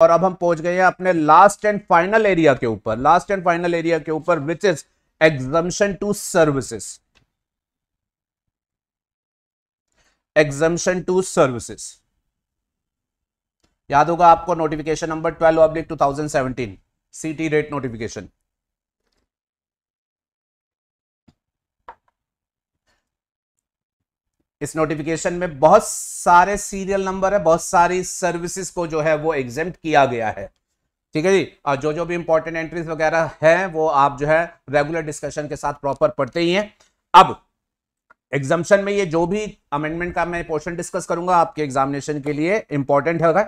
और अब हम पहुंच गए हैं अपने लास्ट एंड फाइनल एरिया के ऊपर लास्ट एंड फाइनल एरिया के ऊपर which is exemption to services exemption to services याद होगा आपको notification number twelve oblique two thousand seventeen CT rate notification इस नोटिफिकेशन में बहुत सारे सीरियल नंबर है बहुत सारी सर्विसेज को जो है वो एग्जेम किया गया है ठीक है जी और जो जो भी इंपॉर्टेंट एंट्रीज वगैरह है वो आप जो है रेगुलर डिस्कशन के साथ प्रॉपर पढ़ते ही हैं अब एग्जामेशन में ये जो भी अमेंडमेंट का मैं पोर्शन डिस्कस करूंगा आपके एग्जामिनेशन के लिए इंपॉर्टेंट होगा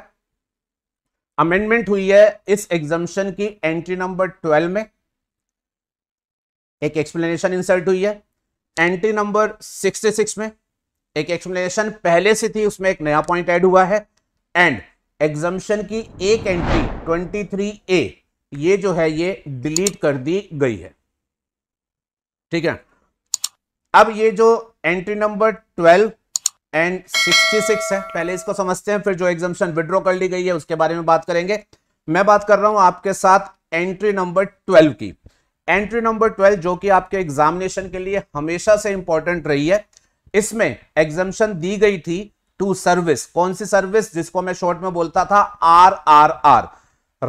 अमेंडमेंट हुई है इस एग्जामेशन की एंट्री नंबर ट्वेल्व में एक एक्सप्लेनेशन इंसर्ट हुई है एंट्री नंबर सिक्सटी सिक्स में एक एक्सप्लेनेशन पहले से थी उसमें एक नया पॉइंट ऐड हुआ है एंड एग्जाम्शन की एक एंट्री 23 ए ये जो है ये डिलीट कर दी गई है ठीक है अब ये जो एंट्री नंबर 12 एंड 66 है पहले इसको समझते हैं फिर जो एग्जाम्शन विड्रॉ कर ली गई है उसके बारे में बात करेंगे मैं बात कर रहा हूं आपके साथ एंट्री नंबर ट्वेल्व की एंट्री नंबर ट्वेल्व जो कि आपके एग्जामिनेशन के लिए हमेशा से इंपॉर्टेंट रही है इसमें एग्जम्पन दी गई थी टू सर्विस कौन सी सर्विस जिसको मैं शॉर्ट में बोलता था R R R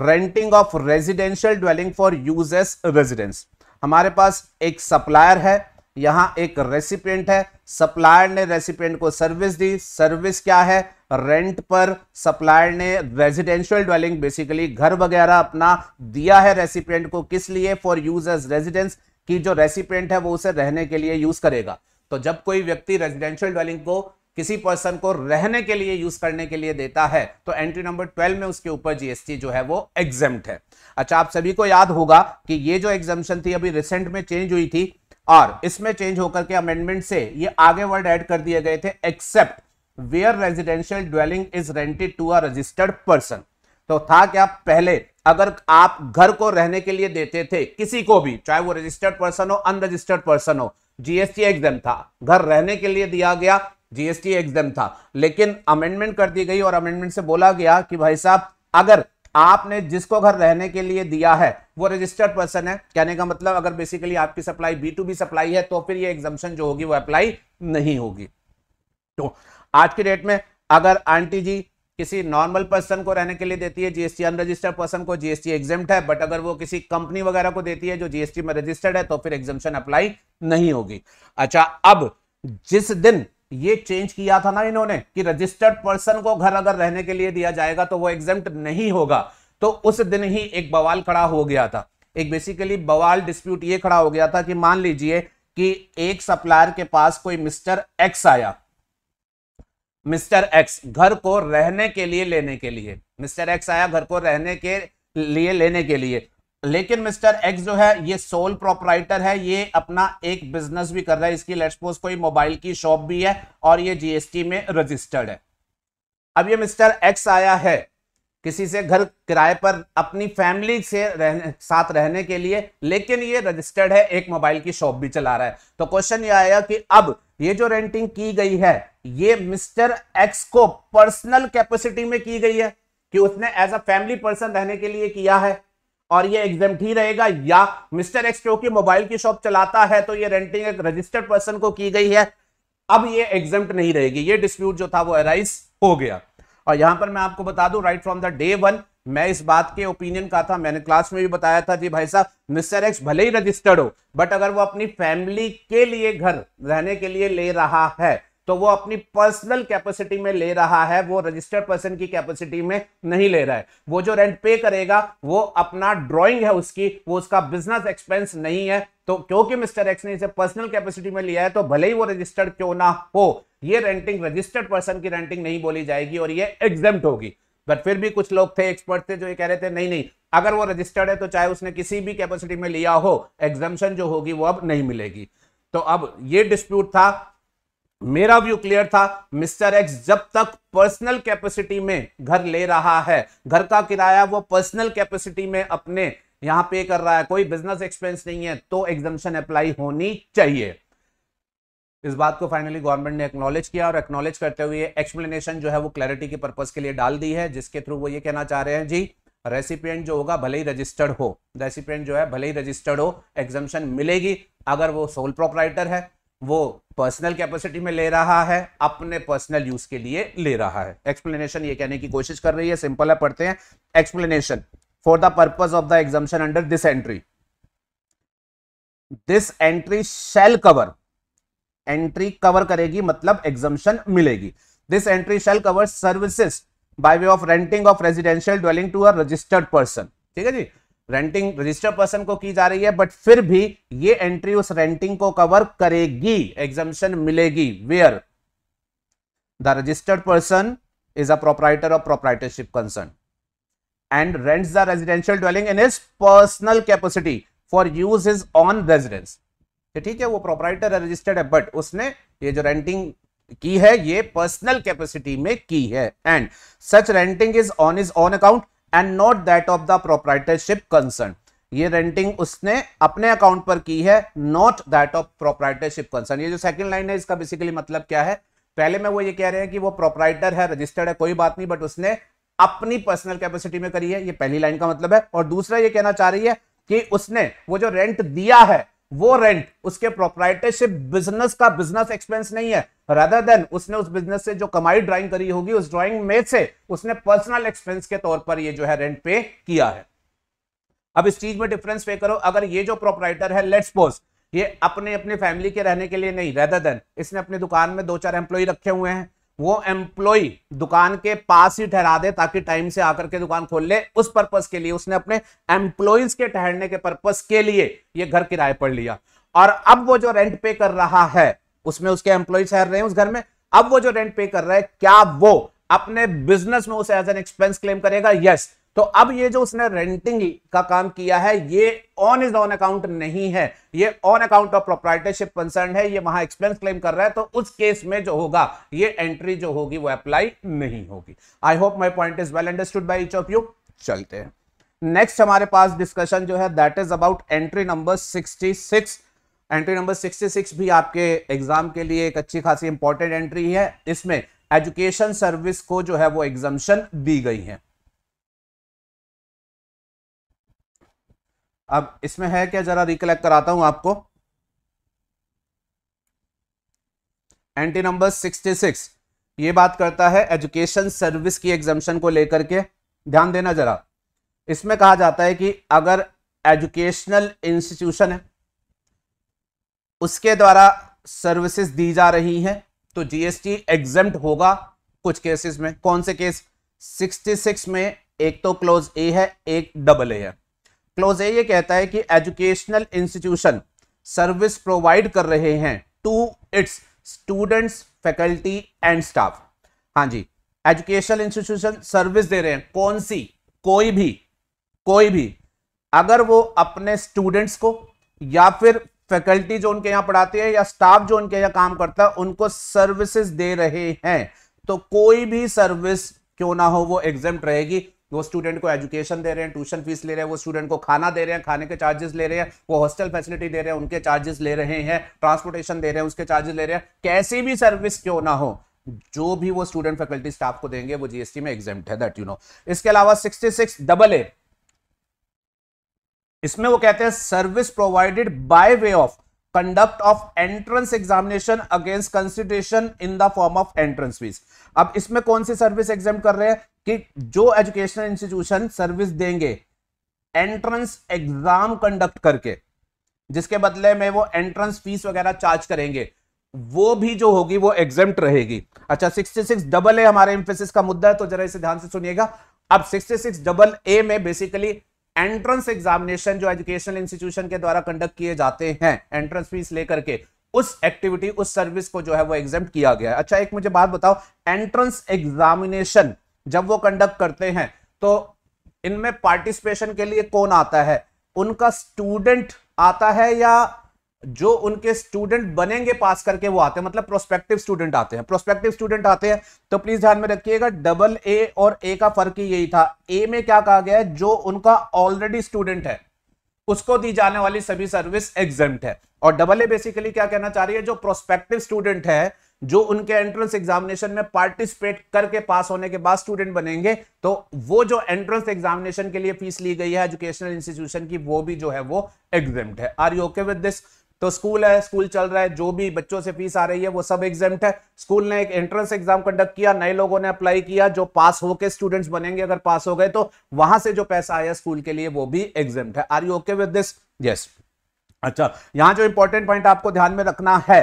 renting of residential dwelling for use as residence हमारे पास एक सप्लायर है यहां एक रेसिपेंट है सप्लायर ने रेसिपेंट को सर्विस दी सर्विस क्या है रेंट पर सप्लायर ने रेजिडेंशियल ड्वेलिंग बेसिकली घर वगैरह अपना दिया है रेसिपेंट को किस लिए फॉर यूज एज रेजिडेंस की जो रेसिपेंट है वो उसे रहने के लिए यूज करेगा तो जब कोई व्यक्ति रेजिडेंशियल ड्वेलिंग को किसी पर्सन को रहने के लिए यूज करने के लिए देता है तो एंट्री नंबर 12 में उसके ऊपर जीएसटी जो है वो एग्जाम है अच्छा आप सभी को याद होगा कि ये जो एग्जामेशन थी अभी रिसेंट में चेंज हुई थी और इसमें चेंज होकर के अमेंडमेंट से ये आगे वर्ड ऐड कर दिए गए थे except where residential dwelling is rented to a registered person तो था क्या पहले अगर आप घर को रहने के लिए देते थे किसी को भी चाहे वो रजिस्टर्ड पर्सन हो अनरजिस्टर्ड पर्सन हो जीएसटी एग्जाम था घर रहने के लिए दिया गया जीएसटी एग्जाम था लेकिन अमेंडमेंट कर दी गई और अमेंडमेंट से बोला गया कि भाई साहब अगर आपने जिसको घर रहने के लिए दिया है वो रजिस्टर्ड पर्सन है कहने का मतलब अगर बेसिकली आपकी supply B to B supply है तो फिर ये एग्जामेशन जो होगी वो अप्लाई नहीं होगी तो आज की डेट में अगर आंटी जी किसी नॉर्मल पर्सन को रहने के लिए देती है जीएसटी अनरजिस्टर्ड पर्सन को जीएसटी एग्जाम्ड है बट अगर वो किसी कंपनी वगैरह को देती है जो जीएसटी में रजिस्टर्ड है तो फिर एग्जामेशन अप्लाई नहीं होगी अच्छा अब जिस दिन ये चेंज किया था ना इन्होंने कि रजिस्टर्ड पर्सन को घर अगर रहने के लिए दिया जाएगा तो वो एग्जाम नहीं होगा तो उस दिन ही एक बवाल खड़ा हो गया था एक बेसिकली बवाल डिस्प्यूट ये खड़ा हो गया था कि मान लीजिए कि एक सप्लायर के पास कोई मिस्टर एक्स आया मिस्टर एक्स घर को रहने के लिए लेने के लिए मिस्टर एक्स आया घर को रहने के लिए लेने के लिए लेकिन मिस्टर एक्स जो है ये सोल प्रोपराइटर है ये अपना एक बिजनेस भी कर रहा है इसकी लेट्स सपोज कोई मोबाइल की शॉप भी है और ये जीएसटी में रजिस्टर्ड है अब ये मिस्टर एक्स आया है किसी से घर किराए पर अपनी फैमिली से रहने साथ रहने के लिए लेकिन ये रजिस्टर्ड है एक मोबाइल की शॉप भी चला रहा है तो क्वेश्चन ये आया कि अब ये जो रेंटिंग की गई है ये मिस्टर एक्स को पर्सनल कैपेसिटी में की गई है कि उसने एज अ फैमिली पर्सन रहने के लिए किया है और ये एग्जाम ही रहेगा या मिस्टर एक्स क्योंकि मोबाइल की शॉप चलाता है तो ये रेंटिंग एक रजिस्टर्ड पर्सन को की गई है अब ये एग्जाम नहीं रहेगी ये डिस्प्यूट जो था वो अराइज हो गया और यहां पर मैं आपको बता दूं right from the day one मैं इस बात के ओपिनियन का था मैंने क्लास में भी बताया था जी भाई साहब मिस्टर एक्स भले ही रजिस्टर्ड हो बट अगर वो अपनी फैमिली के लिए घर रहने के लिए ले रहा है तो वो अपनी पर्सनल कैपेसिटी में ले रहा है वो रजिस्टर्ड पर्सन की कैपेसिटी में नहीं ले रहा है वो जो रेंट पे करेगा वो अपना ड्राइंग है उसकी वो उसका बिजनेस एक्सपेंस नहीं है तो क्योंकि मिस्टर एक्स ने इसे पर्सनल कैपेसिटी में लिया है तो भले ही वो रजिस्टर्ड क्यों ना हो ये रेंटिंग रजिस्टर्ड पर्सन की रेंटिंग नहीं बोली जाएगी और ये एग्जाम होगी बट फिर भी कुछ लोग थे एक्सपर्ट थे जो ये कह रहे थे नहीं नहीं अगर वो रजिस्टर्ड है तो चाहे उसने किसी भी कैपेसिटी में लिया हो एग्जाम जो होगी वो अब नहीं मिलेगी तो अब ये डिस्प्यूट था मेरा व्यू क्लियर था मिस्टर एक्स जब तक पर्सनल कैपेसिटी में घर ले रहा है घर का किराया वो पर्सनल कैपेसिटी में अपने यहां पे कर रहा है कोई बिजनेस एक्सपेंस नहीं है तो एग्जामेशन अप्लाई होनी चाहिए इस बात को फाइनली गवर्नमेंट ने एक्नॉलेज किया और एक्नॉलेज करते हुए एक्सप्लेनेशन जो है वो क्लैरिटी के पर्पज के लिए डाल दी है जिसके थ्रू वो ये कहना चाह रहे हैं जी रेसिपियंट जो होगा भले ही रजिस्टर्ड हो रेसिपियंट जो है भले ही रजिस्टर्ड हो एग्जामेशन मिलेगी अगर वो सोल प्रोपराइटर है वो पर्सनल कैपेसिटी में ले रहा है अपने पर्सनल यूज के लिए ले रहा है एक्सप्लेनेशन ये कहने की कोशिश कर रही है सिंपल है पढ़ते हैं explanation for the purpose of the exemption under this entry this entry shall cover entry cover करेगी मतलब एग्जाम्शन मिलेगी this entry shall cover services by way of renting of residential dwelling to a registered person ठीक है जी renting registered person को की जा रही है बट फिर भी ये एंट्री उस रेंटिंग को कवर करेगी एग्जामिशन मिलेगी where the registered person is a proprietor of proprietorship concern and rent the residential dwelling in his personal capacity for use his own residence ठीक है वो प्रोपराइटर रजिस्टर्ड है बट उसने ये जो रेंटिंग की है ये पर्सनल कैपेसिटी में की है and such renting is on is on account and not that of the proprietorship concern ये रेंटिंग उसने अपने अकाउंट पर की है not that of proprietorship concern ये जो सेकंड लाइन है इसका बेसिकली मतलब क्या है पहले में वो ये कह रहे हैं कि वो प्रोपराइटर है रजिस्टर्ड है कोई बात नहीं बट उसने अपनी पर्सनल कैपेसिटी में करी है ये पहली लाइन का मतलब है और दूसरा ये कहना चाह रही है कि उसने वो जो रेंट दिया है वो रेंट उसके प्रोपराइटरशिप बिजनेस का बिजनेस एक्सपेंस नहीं है रादर देन उसने उस बिजनेस से जो कमाई ड्राइंग करी होगी उस ड्राइंग में से उसने पर्सनल एक्सपेंस के तौर पर ये जो है रेंट पे किया है अब इस चीज में डिफरेंस पे करो अगर ये जो प्रोपराइटर है लेट्स पोज ये अपने अपने फैमिली के रहने के लिए नहीं रेदर देन इसने अपनी दुकान में दो चार एम्प्लॉय रखे हुए हैं वो एम्प्लॉय दुकान के पास ही ठहरा दे ताकि टाइम से आकर के दुकान खोल ले उस पर्पज के लिए उसने अपने एम्प्लॉयज के ठहरने के पर्पज के लिए ये घर किराए पर लिया और अब वो जो रेंट पे कर रहा है उसमें उसके एम्प्लॉय ठहर रहे हैं उस घर में अब वो जो रेंट पे कर रहा है क्या वो अपने बिजनेस में उसे एज एन एक्सपेंस क्लेम करेगा यस yes. तो अब ये जो उसने रेंटिंग का काम किया है ये ऑन इज ऑन अकाउंट नहीं है ये on account of proprietorship concern है ये वहां एक्सपेंस क्लेम कर रहा है तो उस केस में जो होगा ये एंट्री जो होगी वो अप्लाई नहीं होगी I hope my point is well understood by each of you चलते हैं नेक्स्ट हमारे पास डिस्कशन जो है that is about entry number six entry number 66 भी आपके एग्जाम के लिए एक अच्छी खासी इंपॉर्टेंट एंट्री है इसमें एजुकेशन सर्विस को जो है वो एग्जामेशन दी गई है अब इसमें है क्या जरा रिकलेक्ट कराता हूं आपको एंटी नंबर 66 ये बात करता है एजुकेशन सर्विस की एग्जामेशन को लेकर के ध्यान देना जरा इसमें कहा जाता है कि अगर एजुकेशनल इंस्टीट्यूशन है उसके द्वारा सर्विसेज दी जा रही हैं तो जीएसटी एग्जाम होगा कुछ केसेस में कौन से केस 66 में एक तो क्लोज ए है एक डबल ए है क्लोज है ये कहता है कि एजुकेशनल इंस्टीट्यूशन सर्विस प्रोवाइड कर रहे हैं to its students faculty and staff हाँ जी एजुकेशनल इंस्टीट्यूशन सर्विस दे रहे हैं कौन सी कोई भी कोई भी अगर वो अपने स्टूडेंट्स को या फिर फैकल्टी जो उनके यहाँ पढ़ाती है या स्टाफ जो उनके यहाँ काम करता है उनको सर्विसेज दे रहे हैं तो कोई भी सर्विस क्यों ना हो वो एग्जाम रहेगी वो स्टूडेंट को एजुकेशन दे रहे हैं ट्यूशन फीस ले रहे हैं वो स्टूडेंट को खाना दे रहे हैं खाने के चार्जेस ले रहे हैं वो हॉस्टल फैसिलिटी दे रहे हैं उनके चार्जेस ले रहे हैं ट्रांसपोर्टेशन दे रहे हैं उसके चार्जेस ले रहे हैं कैसी भी सर्विस क्यों ना हो जो भी वो स्टूडेंट फैकल्टी स्टाफ को देंगे वो जीएसटी में एग्जाम है दैट यू नो इसके अलावा सिक्सटी सिक्स डबल ए इसमें वो कहते हैं service provided by way of conduct of entrance examination against consideration in the form of entrance fees अब इसमें कौन सी सर्विस एग्जाम कर रहे हैं कि जो एजुकेशनल इंस्टीट्यूशन सर्विस देंगे एंट्रेंस एग्जाम कंडक्ट करके जिसके बदले में वो एंट्रेंस फीस वगैरह चार्ज करेंगे वो भी जो होगी वो एग्जेम्प्ट रहेगी अच्छा 66 डबल ए हमारे इंफेसिस का मुद्दा है तो जरा इसे ध्यान से सुनिएगा अब 66 डबल ए में बेसिकली एंट्रेंस एग्जामिनेशन जो एजुकेशनल इंस्टीट्यूशन के द्वारा कंडक्ट किए जाते हैं एंट्रेंस फीस लेकर के उस एक्टिविटी उस सर्विस को जो है वो एग्जाम किया गया है अच्छा एक मुझे बात बताओ एंट्रेंस एग्जामिनेशन जब वो कंडक्ट करते हैं तो इनमें पार्टिसिपेशन के लिए कौन आता है उनका स्टूडेंट आता है या जो उनके स्टूडेंट बनेंगे पास करके वो आते हैं मतलब प्रोस्पेक्टिव स्टूडेंट आते हैं प्रोस्पेक्टिव स्टूडेंट आते हैं तो प्लीज ध्यान में रखिएगा डबल ए और ए का फर्क ही यही था ए में क्या कहा गया है जो उनका ऑलरेडी स्टूडेंट है उसको दी जाने वाली सभी सर्विस एग्जेंट है और डबल ए बेसिकली क्या कहना चाह रही है जो प्रोस्पेक्टिव स्टूडेंट है जो उनके एंट्रेंस एग्जामिनेशन में पार्टिसिपेट करके पास होने के बाद स्टूडेंट बनेंगे तो वो जो एंट्रेंस एग्जामिनेशन के लिए फीस ली गई है एजुकेशनल इंस्टीट्यूशन की वो भी जो है वो एग्जाम है are you okay with this तो स्कूल है स्कूल चल रहा है जो भी बच्चों से फीस आ रही है वो सब एग्जाम है स्कूल ने एक एंट्रेंस एग्जाम कंडक्ट किया नए लोगों ने अप्लाई किया जो पास होके स्टूडेंट्स बनेंगे अगर पास हो गए तो वहां से जो पैसा आया स्कूल के लिए वो भी एग्जाम है are you okay with this yes अच्छा यहां जो इंपॉर्टेंट पॉइंट आपको ध्यान में रखना है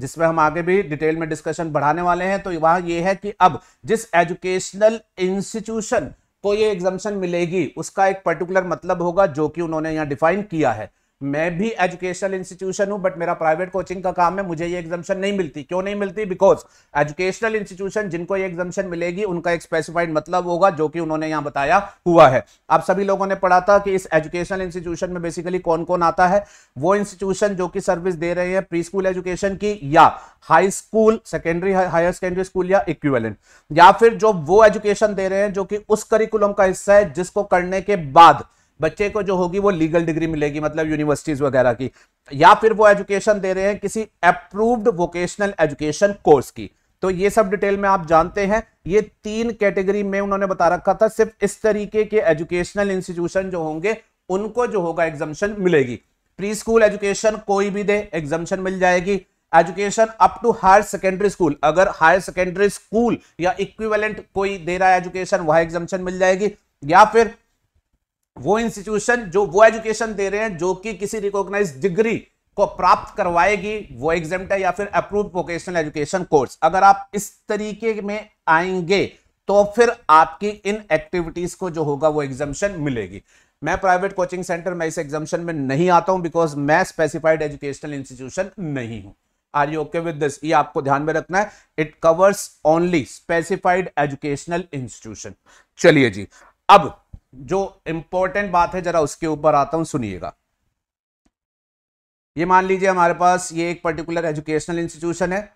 जिसमें हम आगे भी डिटेल में डिस्कशन बढ़ाने वाले हैं तो वहां ये है कि अब जिस एजुकेशनल इंस्टीट्यूशन को ये एग्जामेशन मिलेगी उसका एक पर्टिकुलर मतलब होगा जो कि उन्होंने यहाँ डिफाइन किया है मैं भी एजुकेशनल इंस्टीट्यूशन हूं बट मेरा प्राइवेट कोचिंग का काम है मुझे ये एग्जामेशन नहीं मिलती क्यों नहीं मिलती बिकॉज एजुकेशनल इंस्टीट्यूशन जिनको ये एग्जामेशन मिलेगी उनका एक स्पेसिफाइड मतलब होगा जो कि उन्होंने यहाँ बताया हुआ है आप सभी लोगों ने पढ़ा था कि इस एजुकेशनल इंस्टीट्यूशन में बेसिकली कौन कौन आता है वो इंस्टीट्यूशन जो कि सर्विस दे रहे हैं प्री स्कूल एजुकेशन की या high school secondary higher secondary school या इक्विवेलेंट या फिर जो वो एजुकेशन दे रहे हैं जो कि उस करिकुलम का हिस्सा है जिसको करने के बाद बच्चे को जो होगी वो लीगल डिग्री मिलेगी मतलब यूनिवर्सिटीज वगैरह की या फिर वो एजुकेशन दे रहे हैं किसी अप्रूव्ड वोकेशनल एजुकेशन कोर्स की तो ये सब डिटेल में आप जानते हैं ये तीन कैटेगरी में उन्होंने बता रखा था सिर्फ इस तरीके के एजुकेशनल इंस्टीट्यूशन जो होंगे उनको जो होगा एग्जामेशन मिलेगी प्री स्कूल एजुकेशन कोई भी दे एग्जामेशन मिल जाएगी education up to higher secondary school अगर हायर सेकेंडरी स्कूल या इक्विवेलेंट कोई दे रहा है एजुकेशन वह एग्जामेशन मिल जाएगी या फिर वो इंस्टीट्यूशन जो वो एजुकेशन दे रहे हैं जो कि किसी रिकॉग्नाइज डिग्री को प्राप्त करवाएगी वो एग्जाम है या फिर अप्रूव वोकेशनल एजुकेशन कोर्स अगर आप इस तरीके में आएंगे तो फिर आपकी इन एक्टिविटीज को जो होगा वो एग्जामेशन मिलेगी मैं प्राइवेट कोचिंग सेंटर में इस एग्जामेशन में नहीं आता हूं बिकॉज मैं स्पेसिफाइड एजुकेशनल इंस्टीट्यूशन नहीं हूं are you okay with this ये आपको ध्यान में रखना है it covers only specified educational institution चलिए जी अब जो इंपॉर्टेंट बात है जरा उसके ऊपर आता हूं सुनिएगा ये मान लीजिए हमारे पास ये एक पर्टिकुलर एजुकेशनल इंस्टीट्यूशन है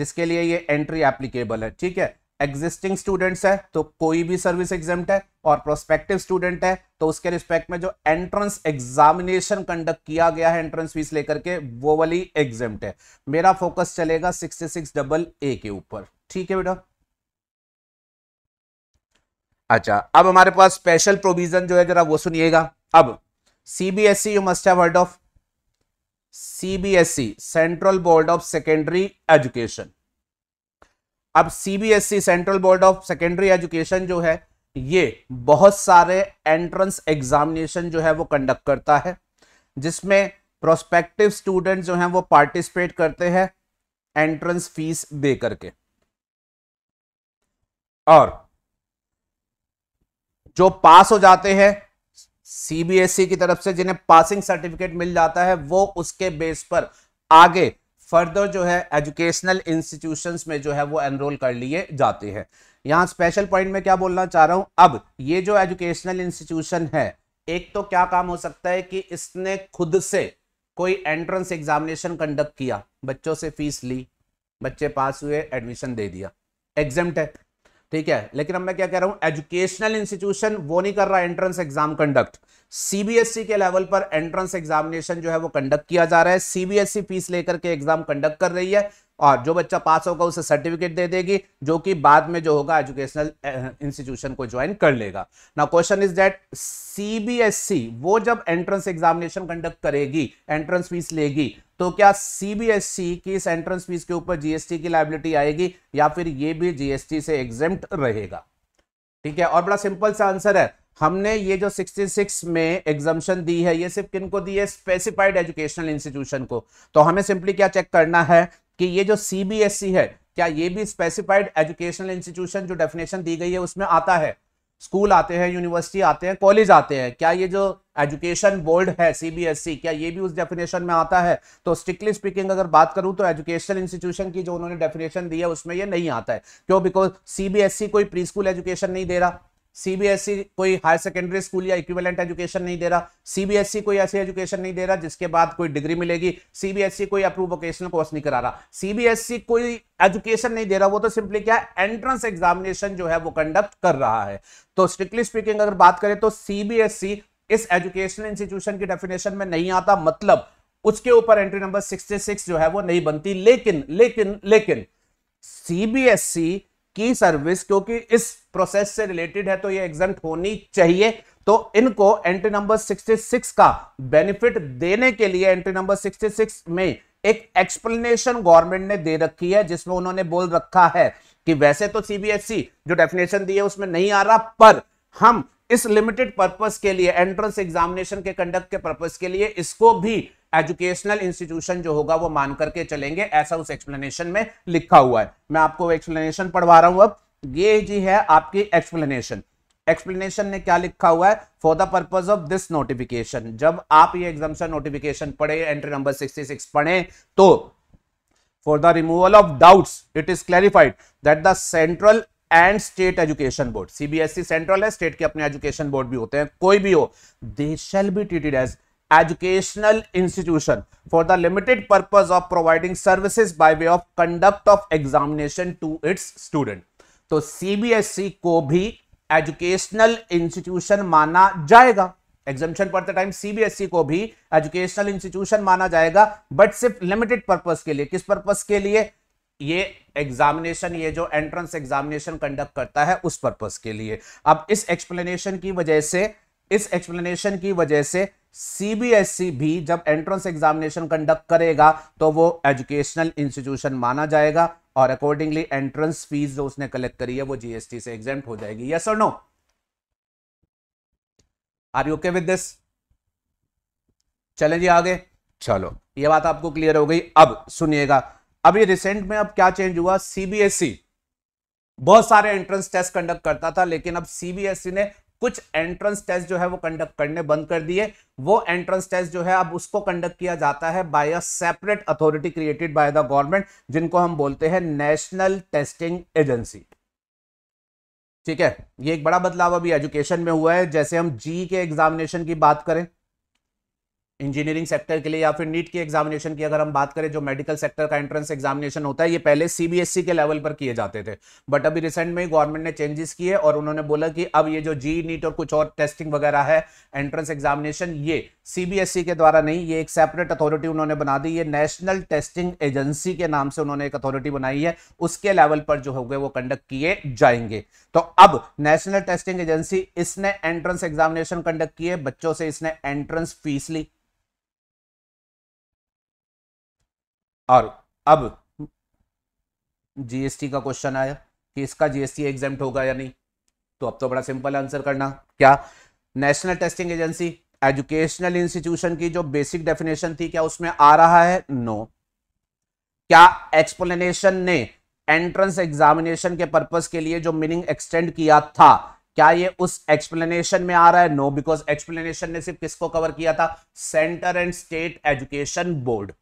जिसके लिए ये एंट्री एप्लीकेबल है ठीक है एग्जिस्टिंग स्टूडेंट्स है तो कोई भी सर्विस एग्जाम है और प्रोस्पेक्टिव स्टूडेंट है तो उसके रिस्पेक्ट में जो एंट्रेंस एग्जामिनेशन कंडक्ट किया गया है एंट्रेंस फीस लेकर के वो वाली एग्जाम है मेरा फोकस चलेगा सिक्सटी सिक्स डबल ए के ऊपर ठीक है बेटा अच्छा अब हमारे पास स्पेशल प्रोविजन जो है जरा वो सुनिएगा अब CBSE you must heard of CBSE central board of secondary education अब CBSE central board of secondary education जो है ये बहुत सारे एंट्रेंस एग्जामिनेशन जो है वो कंडक्ट करता है जिसमें प्रोस्पेक्टिव स्टूडेंट जो हैं वो पार्टिसिपेट करते हैं एंट्रेंस फीस दे करके और जो पास हो जाते हैं सीबीएसई e की तरफ से जिन्हें पासिंग सर्टिफिकेट मिल जाता है वो उसके बेस पर आगे फर्दर जो है एजुकेशनल इंस्टीट्यूशन में जो है वो एनरोल कर लिए जाते हैं यहाँ स्पेशल पॉइंट में क्या बोलना चाह रहा हूं अब ये जो एजुकेशनल इंस्टीट्यूशन है एक तो क्या काम हो सकता है कि इसने खुद से कोई एंट्रेंस एग्जामिनेशन कंडक्ट किया बच्चों से फीस ली बच्चे पास हुए एडमिशन दे दिया एग्जाम है ठीक है लेकिन अब मैं क्या कह रहा हूं एजुकेशनल इंस्टीट्यूशन वो नहीं कर रहा एंट्रेंस एग्जाम कंडक्ट सीबीएसई के लेवल पर एंट्रेंस एग्जामिनेशन जो है वो कंडक्ट किया जा रहा है सीबीएसई फीस e लेकर के एग्जाम कंडक्ट कर रही है और जो बच्चा पास होगा उसे सर्टिफिकेट दे देगी जो कि बाद में जो होगा एजुकेशनल इंस्टीट्यूशन को ज्वाइन कर लेगा ना क्वेश्चन इज दैट सीबीएसई वो जब एंट्रेंस एग्जामिनेशन कंडक्ट करेगी एंट्रेंस फीस लेगी तो क्या सीबीएसई e की इस एंट्रेंस फीस के ऊपर जीएसटी की लाइबिलिटी आएगी या फिर ये भी जीएसटी से एग्जेम्प्ट रहेगा ठीक है और बड़ा सिंपल सा आंसर है हमने ये जो 66 में एग्जामेशन दी है ये सिर्फ किन को दी है स्पेसिफाइड एजुकेशनल इंस्टीट्यूशन को तो हमें सिंपली क्या चेक करना है कि ये जो सी e है क्या ये भी स्पेसिफाइड एजुकेशनल इंस्टीट्यूशन जो डेफिनेशन दी गई है उसमें आता है स्कूल आते हैं यूनिवर्सिटी आते हैं कॉलेज आते हैं क्या ये जो एजुकेशन बोर्ड है सीबीएसई e, क्या ये भी उस डेफिनेशन में आता है तो स्ट्रिक्टली स्पीकिंग अगर बात करूं तो एजुकेशनल इंस्टीट्यूशन की जो उन्होंने डेफिनेशन दी है उसमें ये नहीं आता है क्यों बिकॉज सीबीएसई e कोई प्री स्कूल एजुकेशन नहीं दे रहा सीबीएसई e कोई हायर सेकेंडरी स्कूल या इक्विवेलेंट एजुकेशन नहीं दे रहा सीबीएसई e कोई ऐसी एजुकेशन नहीं दे रहा जिसके बाद कोई डिग्री मिलेगी सीबीएसई e कोई अप्रूव वोकेशनल कोर्स नहीं करा रहा सीबीएसई कोई एजुकेशन नहीं दे रहा वो तो सिंपली क्या है एंट्रेंस एग्जामिनेशन जो है वो कंडक्ट कर रहा है तो स्ट्रिक्टली स्पीकिंग अगर बात करें तो सीबीएसई इस एजुकेशनल इंस्टीट्यूशन की डेफिनेशन में नहीं आता मतलब उसके ऊपर एंट्री नंबर सिक्स जो है वो नहीं बनती लेकिन लेकिन लेकिन सीबीएसई की सर्विस क्योंकि इस प्रोसेस से रिलेटेड है तो ये एग्जाम होनी चाहिए तो इनको एंट्री नंबर 66 का बेनिफिट देने के लिए एंट्री नंबर 66 में एक एक्सप्लेनेशन गवर्नमेंट ने दे रखी है जिसमें उन्होंने बोल रखा है कि वैसे तो सीबीएसई e जो डेफिनेशन दी है उसमें नहीं आ रहा पर हम इस लिमिटेड पर्पस के लिए एंट्रेंस एग्जामिनेशन के कंडक्ट के पर्पस के लिए इसको भी एजुकेशनल इंस्टीट्यूशन जो होगा वो मान करके चलेंगे ऐसा उस एक्सप्लेनेशन में लिखा हुआ है मैं आपको एक्सप्लेनेशन पढ़वा रहा हूं अब ये जी है आपकी एक्सप्लेनेशन एक्सप्लेनेशन ने क्या लिखा हुआ है for the purpose of this notification जब आप ये एग्जामेशन नोटिफिकेशन पढ़े एंट्री नंबर सिक्स पढ़े तो for the removal of doubts it is clarified that the central and state education board CBSE central है स्टेट के अपने एजुकेशन बोर्ड भी होते हैं कोई भी हो they shall be treated as educational institution for the limited purpose of providing services by way of conduct of examination to its student तो सीबीएसई e को भी एजुकेशनल इंस्टीट्यूशन माना जाएगा एग्जामिशन पर टाइम सीबीएसई को भी एजुकेशनल इंस्टीट्यूशन माना जाएगा बट सिर्फ लिमिटेड पर्पज के लिए किस पर्पज के लिए ये एग्जामिनेशन ये जो एंट्रेंस एग्जामिनेशन कंडक्ट करता है उस पर्पज के लिए अब इस एक्सप्लेनेशन की वजह से इस एक्सप्लेनेशन की वजह से सीबीएसई e भी जब एंट्रेंस एग्जामिनेशन कंडक्ट करेगा तो वो एजुकेशनल इंस्टीट्यूशन माना जाएगा और अकॉर्डिंगली एंट्रेंस फीस जो उसने कलेक्ट करी है वो जीएसटी से एग्जाम हो जाएगी यस और no are you okay with this चले जी आगे चलो ये बात आपको क्लियर हो गई अब सुनिएगा अभी रिसेंट में अब क्या चेंज हुआ सीबीएसई e। बहुत सारे एंट्रेंस टेस्ट कंडक्ट करता था लेकिन अब सीबीएसई e ने कुछ एंट्रेंस टेस्ट जो है वो कंडक्ट करने बंद कर दिए वो एंट्रेंस टेस्ट जो है अब उसको कंडक्ट किया जाता है by a separate authority created by the government जिनको हम बोलते हैं नेशनल टेस्टिंग एजेंसी ठीक है ये एक बड़ा बदलाव अभी एजुकेशन में हुआ है जैसे हम जी के एग्जामिनेशन की बात करें इंजीनियरिंग सेक्टर के लिए या फिर नीट की एग्जामिनेशन की अगर हम बात करें जो मेडिकल सेक्टर का एंट्रेंस एग्जामिनेशन होता है ये पहले सीबीएसई e के लेवल पर किए जाते थे बट अभी रिसेंट में गवर्नमेंट ने चेंजेस किए और उन्होंने बोला कि अब ये जो जी नीट और कुछ और टेस्टिंग वगैरह है एंट्रेंस एग्जामिनेशन ये सीबीएसई e के द्वारा नहीं ये एक सेपरेट अथॉरिटी उन्होंने बना दी ये नेशनल टेस्टिंग एजेंसी के नाम से उन्होंने एक अथॉरिटी बनाई है उसके लेवल पर जो हो गए वो कंडक्ट किए जाएंगे तो अब नेशनल टेस्टिंग एजेंसी इसने एंट्रेंस एग्जामिनेशन कंडक्ट किए बच्चों से इसने एंट्रेंस फीस ली और अब जीएसटी का क्वेश्चन आया कि इसका जीएसटी एग्जाम होगा या नहीं तो अब तो बड़ा सिंपल आंसर करना क्या national testing agency educational institution की जो बेसिक डेफिनेशन थी क्या उसमें आ रहा है नो no. क्या एक्सप्लेनेशन ने एंट्रेंस एग्जामिनेशन के पर्पस के लिए जो मीनिंग एक्सटेंड किया था क्या ये उस एक्सप्लेनेशन में आ रहा है नो बिकॉज एक्सप्लेनेशन ने सिर्फ किसको कवर किया था centre and state education board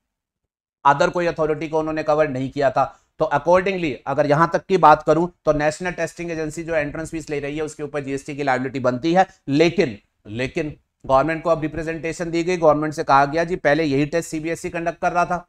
other कोई अथॉरिटी को उन्होंने कवर नहीं किया था तो अकॉर्डिंगली अगर यहां तक की बात करूं तो नेशनल टेस्टिंग एजेंसी जो एंट्रेंस फीस ले रही है उसके ऊपर जीएसटी की लाइबिलिटी बनती है लेकिन लेकिन गवर्नमेंट को अब रिप्रेजेंटेशन दी गई गवर्नमेंट से कहा गया जी पहले यही टेस्ट सीबीएसई कंडक्ट कर रहा था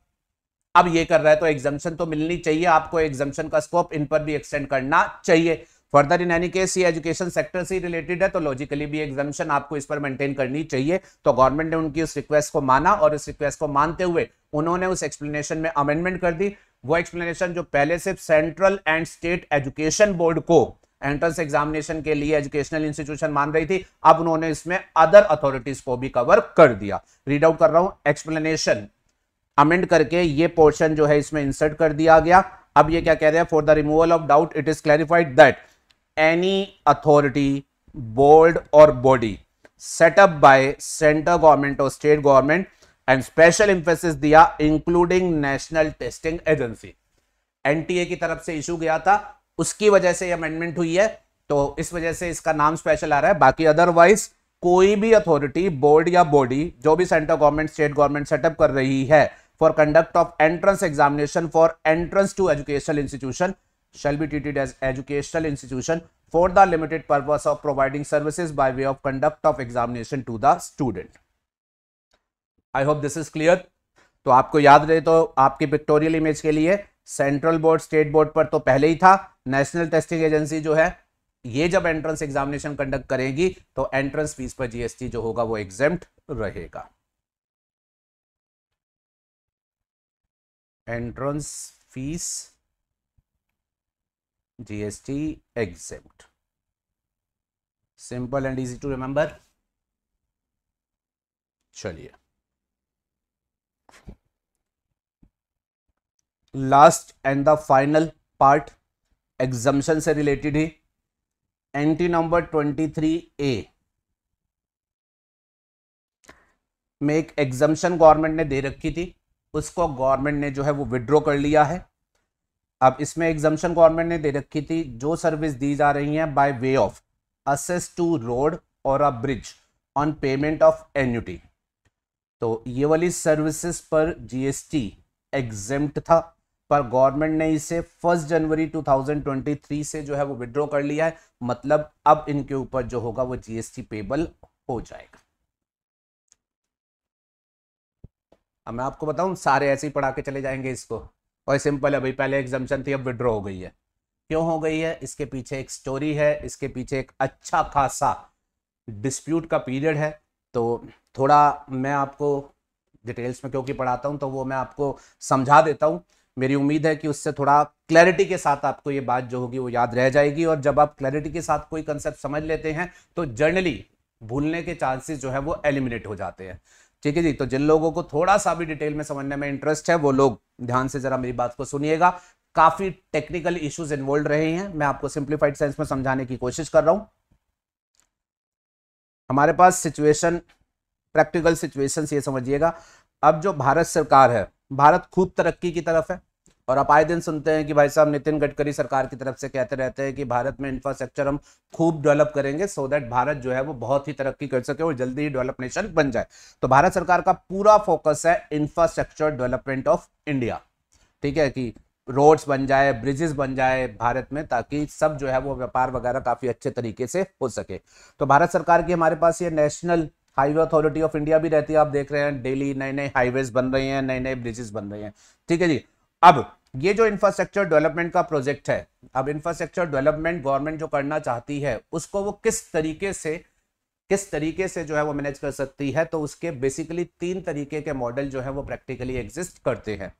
अब ये कर रहा है तो एग्जामेशन तो मिलनी चाहिए आपको एग्जामेशन का स्कोप इन पर भी एक्सटेंड करना चाहिए फर्दर इन एनी केस ये एजुकेशन सेक्टर से ही रिलेटेड है तो लॉजिकली भी एग्जामेशन आपको इस पर मेंटेन करनी चाहिए तो गवर्नमेंट ने उनकी उस रिक्वेस्ट को माना और उस रिक्वेस्ट को मानते हुए उन्होंने उस एक्सप्लेनेशन में अमेंडमेंट कर दी वो एक्सप्लेनेशन जो पहले से central and state education board को एंट्रेंस एग्जामिनेशन के लिए एजुकेशनल इंस्टीट्यूशन मान रही थी अब उन्होंने इसमें अदर अथॉरिटीज को भी कवर कर दिया रीड आउट कर रहा हूं एक्सप्लेनेशन अमेंड करके ये पोर्शन जो है इसमें इंसर्ट कर दिया गया अब ये क्या कह रहे हैं for the removal of doubt it is clarified that any authority board और body set up by central government और state government and special emphasis दिया including national testing agency NTA की तरफ से इशू गया था उसकी वजह से अमेंडमेंट हुई है तो इस वजह से इसका नाम स्पेशल आ रहा है बाकी अदरवाइज कोई भी अथॉरिटी बोर्ड या बॉडी जो भी central government state government set up कर रही है for conduct of entrance examination for entrance to educational institution shall be treated as educational institution for the limited purpose of providing services by way of conduct of examination to the student i hope this is clear to aapko yaad rahe to aapke pictorial image ke liye central board state board par to pehle hi tha national testing agency jo hai ये जब entrance examination conduct करेगी तो entrance fees पर GST जो होगा वो exam रहेगा entrance fees GST exempt. Simple and easy to remember. चलिए last and the final part exemption से रिलेटेड ही entry number twenty three A में एक एग्जम्पन गवर्नमेंट ने दे रखी थी उसको गवर्नमेंट ने जो है वो विड्रॉ कर लिया है अब इसमें एग्जामेशन गवर्नमेंट ने दे रखी थी जो सर्विस दी जा रही है by way of access to road और a bridge on payment of annuity तो ये वाली सर्विसेज पर जीएसटी एग्जेम्प्ट था पर गवर्नमेंट ने इसे फर्स्ट जनवरी 2023 से जो है वो विड्रॉ कर लिया है मतलब अब इनके ऊपर जो होगा वो जीएसटी पेबल हो जाएगा अब मैं आपको बताऊं सारे ऐसे ही पढ़ा के चले जाएंगे इसको और सिंपल है भाई पहले एग्जामेशन थी अब विड्रॉ हो गई है क्यों हो गई है इसके पीछे एक स्टोरी है इसके पीछे एक अच्छा खासा डिस्प्यूट का पीरियड है तो थोड़ा मैं आपको डिटेल्स में क्योंकि पढ़ाता हूँ तो वो मैं आपको समझा देता हूँ मेरी उम्मीद है कि उससे थोड़ा क्लैरिटी के साथ आपको ये बात जो होगी वो याद रह जाएगी और जब आप क्लैरिटी के साथ कोई कंसेप्ट समझ लेते हैं तो जर्नली भूलने के चांसेस जो है वो एलिमिनेट हो जाते हैं ठीक है जी तो जिन लोगों को थोड़ा सा भी डिटेल में समझने में इंटरेस्ट है वो लोग ध्यान से जरा मेरी बात को सुनिएगा काफी टेक्निकल इश्यूज इन्वॉल्व रहे हैं मैं आपको सिंप्लीफाइड सेंस में समझाने की कोशिश कर रहा हूं हमारे पास सिचुएशन प्रैक्टिकल सिचुएशन ये समझिएगा अब जो भारत सरकार है भारत खूब तरक्की की तरफ है और आप आए दिन सुनते हैं कि भाई साहब नितिन गडकरी सरकार की तरफ से कहते रहते हैं कि भारत में इंफ्रास्ट्रक्चर हम खूब डेवलप करेंगे सो so दैट भारत जो है वो बहुत ही तरक्की कर सके और जल्दी ही डेवलप नेशन बन जाए तो भारत सरकार का पूरा फोकस है इंफ्रास्ट्रक्चर डेवलपमेंट ऑफ इंडिया ठीक है कि रोड्स बन जाए ब्रिजेस बन जाए भारत में ताकि सब जो है वो व्यापार वगैरह काफी अच्छे तरीके से हो सके तो भारत सरकार की हमारे पास ये national highway authority of India भी रहती है आप देख रहे हैं डेली नए नए हाईवेज बन रहे हैं नए नए ब्रिजेस बन रहे हैं ठीक है जी अब ये जो इंफ्रास्ट्रक्चर डेवलपमेंट का प्रोजेक्ट है अब इंफ्रास्ट्रक्चर डेवलपमेंट गवर्नमेंट जो करना चाहती है उसको वो किस तरीके से किस तरीके से जो है वो मैनेज कर सकती है तो उसके बेसिकली तीन तरीके के मॉडल जो है वो प्रैक्टिकली एग्जिस्ट करते हैं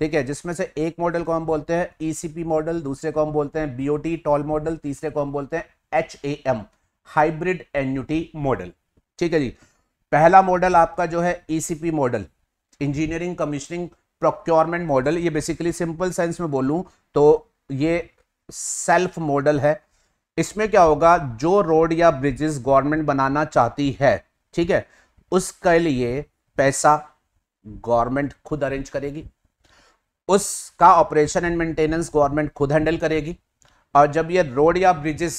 ठीक है जिसमें से एक मॉडल को हम बोलते हैं ईसीपी e मॉडल दूसरे को हम बोलते हैं बीओटी टॉल मॉडल तीसरे को हम बोलते हैं H A M hybrid annuity model ठीक है जी पहला मॉडल आपका जो है ECP model engineering commissioning procurement model ये बेसिकली सिंपल सेंस में बोलूं तो ये सेल्फ मॉडल है इसमें क्या होगा जो रोड या ब्रिजेस गवर्नमेंट बनाना चाहती है ठीक है उसके लिए पैसा गवर्नमेंट खुद अरेंज करेगी उसका ऑपरेशन एंड मेंटेनेंस गवर्नमेंट खुद हैंडल करेगी और जब ये रोड या ब्रिजेस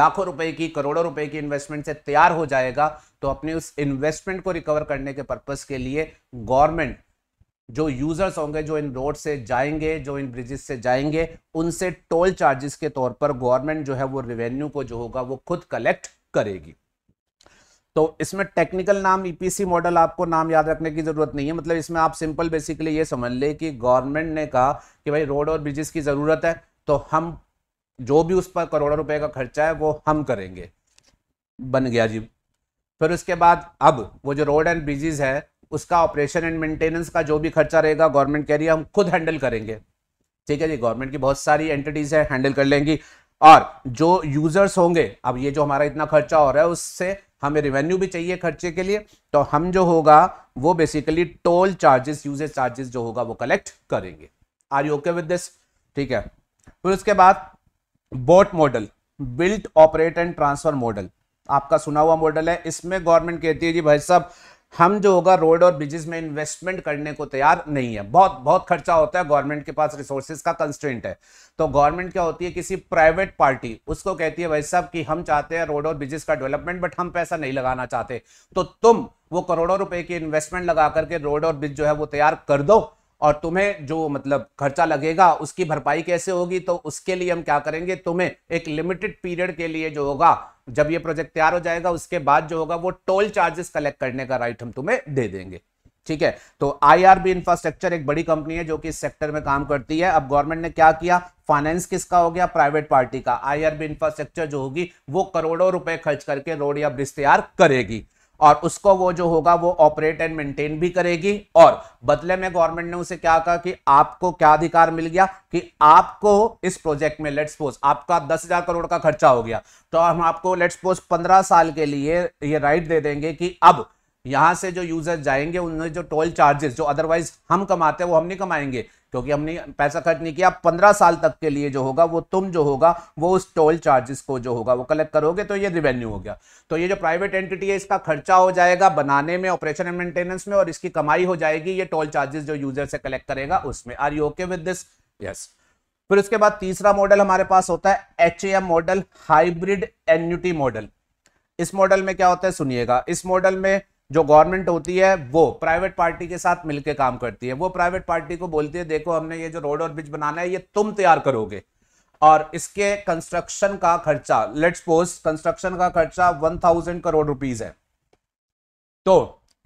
लाखों रुपए की करोड़ों रुपए की इन्वेस्टमेंट से तैयार हो जाएगा तो अपने उस इन्वेस्टमेंट को रिकवर करने के पर्पस के लिए गवर्नमेंट जो यूज़र्स होंगे जो इन रोड से जाएंगे जो इन ब्रिजेस से जाएंगे उनसे टोल चार्जेस के तौर पर गवर्नमेंट जो है वो रेवेन्यू को जो होगा वो खुद कलेक्ट करेगी तो इसमें टेक्निकल नाम ईपीसी e मॉडल आपको नाम याद रखने की ज़रूरत नहीं है मतलब इसमें आप सिंपल बेसिकली ये समझ ले कि गवर्नमेंट ने कहा कि भाई रोड और ब्रिजेस की ज़रूरत है तो हम जो भी उस पर करोड़ों रुपए का खर्चा है वो हम करेंगे बन गया जी फिर उसके बाद अब वो जो रोड एंड ब्रिजेस है उसका ऑपरेशन एंड मेंटेनेंस का जो भी खर्चा रहेगा गवर्नमेंट कह रही है हम खुद हैंडल करेंगे ठीक है जी गवर्नमेंट की बहुत सारी एंटिटीज है हैंडल कर लेंगी और जो यूजर्स होंगे अब ये जो हमारा इतना खर्चा हो रहा है उससे हमें रिवेन्यू भी चाहिए खर्चे के लिए तो हम जो होगा वो basically toll charges usages charges जो होगा वो कलेक्ट करेंगे are you okay with this ठीक है फिर उसके बाद BOT model built operate and transfer model आपका सुना हुआ मॉडल है इसमें गवर्नमेंट कहती है जी भाई साहब हम जो होगा रोड और ब्रिजेस में इन्वेस्टमेंट करने को तैयार नहीं है बहुत बहुत खर्चा होता है गवर्नमेंट के पास रिसोर्सेज का कंस्टेंट है तो गवर्नमेंट क्या होती है किसी प्राइवेट पार्टी उसको कहती है भाई साहब कि हम चाहते हैं रोड और ब्रिजेस का डेवलपमेंट बट हम पैसा नहीं लगाना चाहते तो तुम वो करोड़ों रुपए की इन्वेस्टमेंट लगा करके रोड और ब्रिज जो है वो तैयार कर दो और तुम्हें जो मतलब खर्चा लगेगा उसकी भरपाई कैसे होगी तो उसके लिए हम क्या करेंगे तुम्हें एक लिमिटेड पीरियड के लिए जो होगा जब ये प्रोजेक्ट तैयार हो जाएगा उसके बाद जो होगा वो टोल चार्जेस कलेक्ट करने का राइट हम तुम्हें दे देंगे ठीक है तो आईआरबी इंफ्रास्ट्रक्चर एक बड़ी कंपनी है जो कि इस सेक्टर में काम करती है अब गवर्नमेंट ने क्या किया फाइनेंस किसका हो गया प्राइवेट पार्टी का आईआरबी इंफ्रास्ट्रक्चर जो होगी वो करोड़ों रुपए खर्च करके रोड या ब्रिज तैयार करेगी और उसको वो जो होगा वो ऑपरेट एंड मेंटेन भी करेगी और बदले में गवर्नमेंट ने उसे क्या कहा कि आपको क्या अधिकार मिल गया कि आपको इस प्रोजेक्ट में लेट्स सपोज आपका दस हजार करोड़ का खर्चा हो गया तो हम आपको लेट्स सपोज पंद्रह साल के लिए ये राइट दे देंगे कि अब यहां से जो यूजर्स जाएंगे उन्हें जो टोल चार्जेस जो अदरवाइज हम कमाते हैं वो हम नहीं कमाएंगे क्योंकि हमने पैसा खर्च नहीं किया पंद्रह साल तक के लिए जो होगा वो तुम जो होगा वो उस टोल चार्जेस को जो होगा वो कलेक्ट करोगे तो ये रिवेन्यू हो गया तो ये जो प्राइवेट एंटिटी है इसका खर्चा हो जाएगा बनाने में ऑपरेशन एंड मेंटेनेंस में और इसकी कमाई हो जाएगी ये टोल चार्जेस जो यूजर से कलेक्ट करेगा उसमें are you okay with this yes फिर उसके बाद तीसरा मॉडल हमारे पास होता है H A M model hybrid annuity model इस मॉडल में क्या होता है सुनिएगा इस मॉडल में जो गवर्नमेंट होती है वो प्राइवेट पार्टी के साथ मिलकर काम करती है वो प्राइवेट पार्टी को बोलती है देखो हमने ये जो रोड और ब्रिज बनाना है ये तुम तैयार करोगे और इसके कंस्ट्रक्शन का खर्चा लेट्स पोज कंस्ट्रक्शन का खर्चा वन थाउजेंड करोड़ रुपीज है तो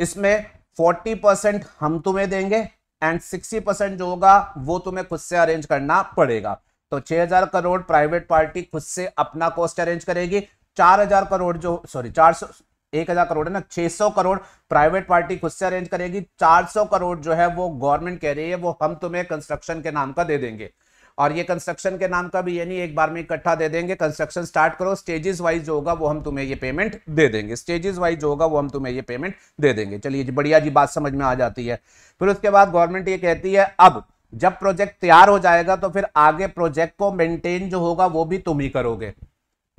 इसमें फोर्टी परसेंट हम तुम्हें देंगे एंड सिक्सटी परसेंट जो होगा वो तुम्हें खुद से अरेंज करना पड़ेगा तो छह हजार करोड़ प्राइवेट पार्टी खुद से अपना कॉस्ट अरेंज करेगी चार हजार करोड़ जो सॉरी चार सौ एक हजार करोड़ है ना छह सौ करोड़ प्राइवेट पार्टी खुद से अरेंज करेगी चार सौ करोड़ जो है वो गवर्नमेंट कह रही है वो हम तुम्हें कंस्ट्रक्शन के नाम का दे देंगे और ये कंस्ट्रक्शन के नाम का भी ये नहीं एक बार में इकट्ठा दे देंगे कंस्ट्रक्शन स्टार्ट करो स्टेजेस वाइज जो होगा वो हम तुम्हें ये पेमेंट दे देंगे स्टेजेस वाइज जो होगा वो हम तुम्हें ये पेमेंट दे देंगे चलिए जी बढ़िया जी बात समझ में आ जाती है फिर उसके बाद गवर्नमेंट ये कहती है अब जब प्रोजेक्ट तैयार हो जाएगा तो फिर आगे प्रोजेक्ट को मेंटेन जो होगा वो भी तुम ही करोगे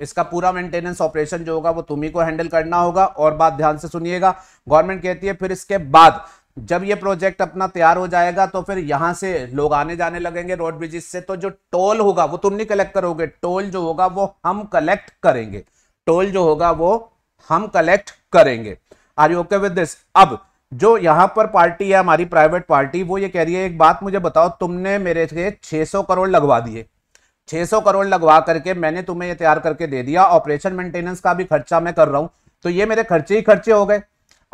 इसका पूरा मेंटेनेंस ऑपरेशन जो होगा वो तुम्ही को हैंडल करना होगा और बात ध्यान से सुनिएगा गवर्नमेंट कहती है फिर इसके बाद जब ये प्रोजेक्ट अपना तैयार हो जाएगा तो फिर यहाँ से लोग आने जाने लगेंगे रोड ब्रिजेस से तो जो टोल होगा वो तुम नहीं कलेक्ट करोगे टोल जो होगा वो हम कलेक्ट करेंगे टोल जो होगा वो हम कलेक्ट करेंगे are you okay with this अब जो यहाँ पर पार्टी है हमारी प्राइवेट पार्टी वो ये कह रही है एक बात मुझे बताओ तुमने मेरे छह सौ करोड़ लगवा दिए 600 करोड़ लगवा करके मैंने तुम्हें ये तैयार करके दे दिया ऑपरेशन मेंटेनेंस का भी खर्चा मैं कर रहा हूं तो ये मेरे खर्चे ही खर्चे हो गए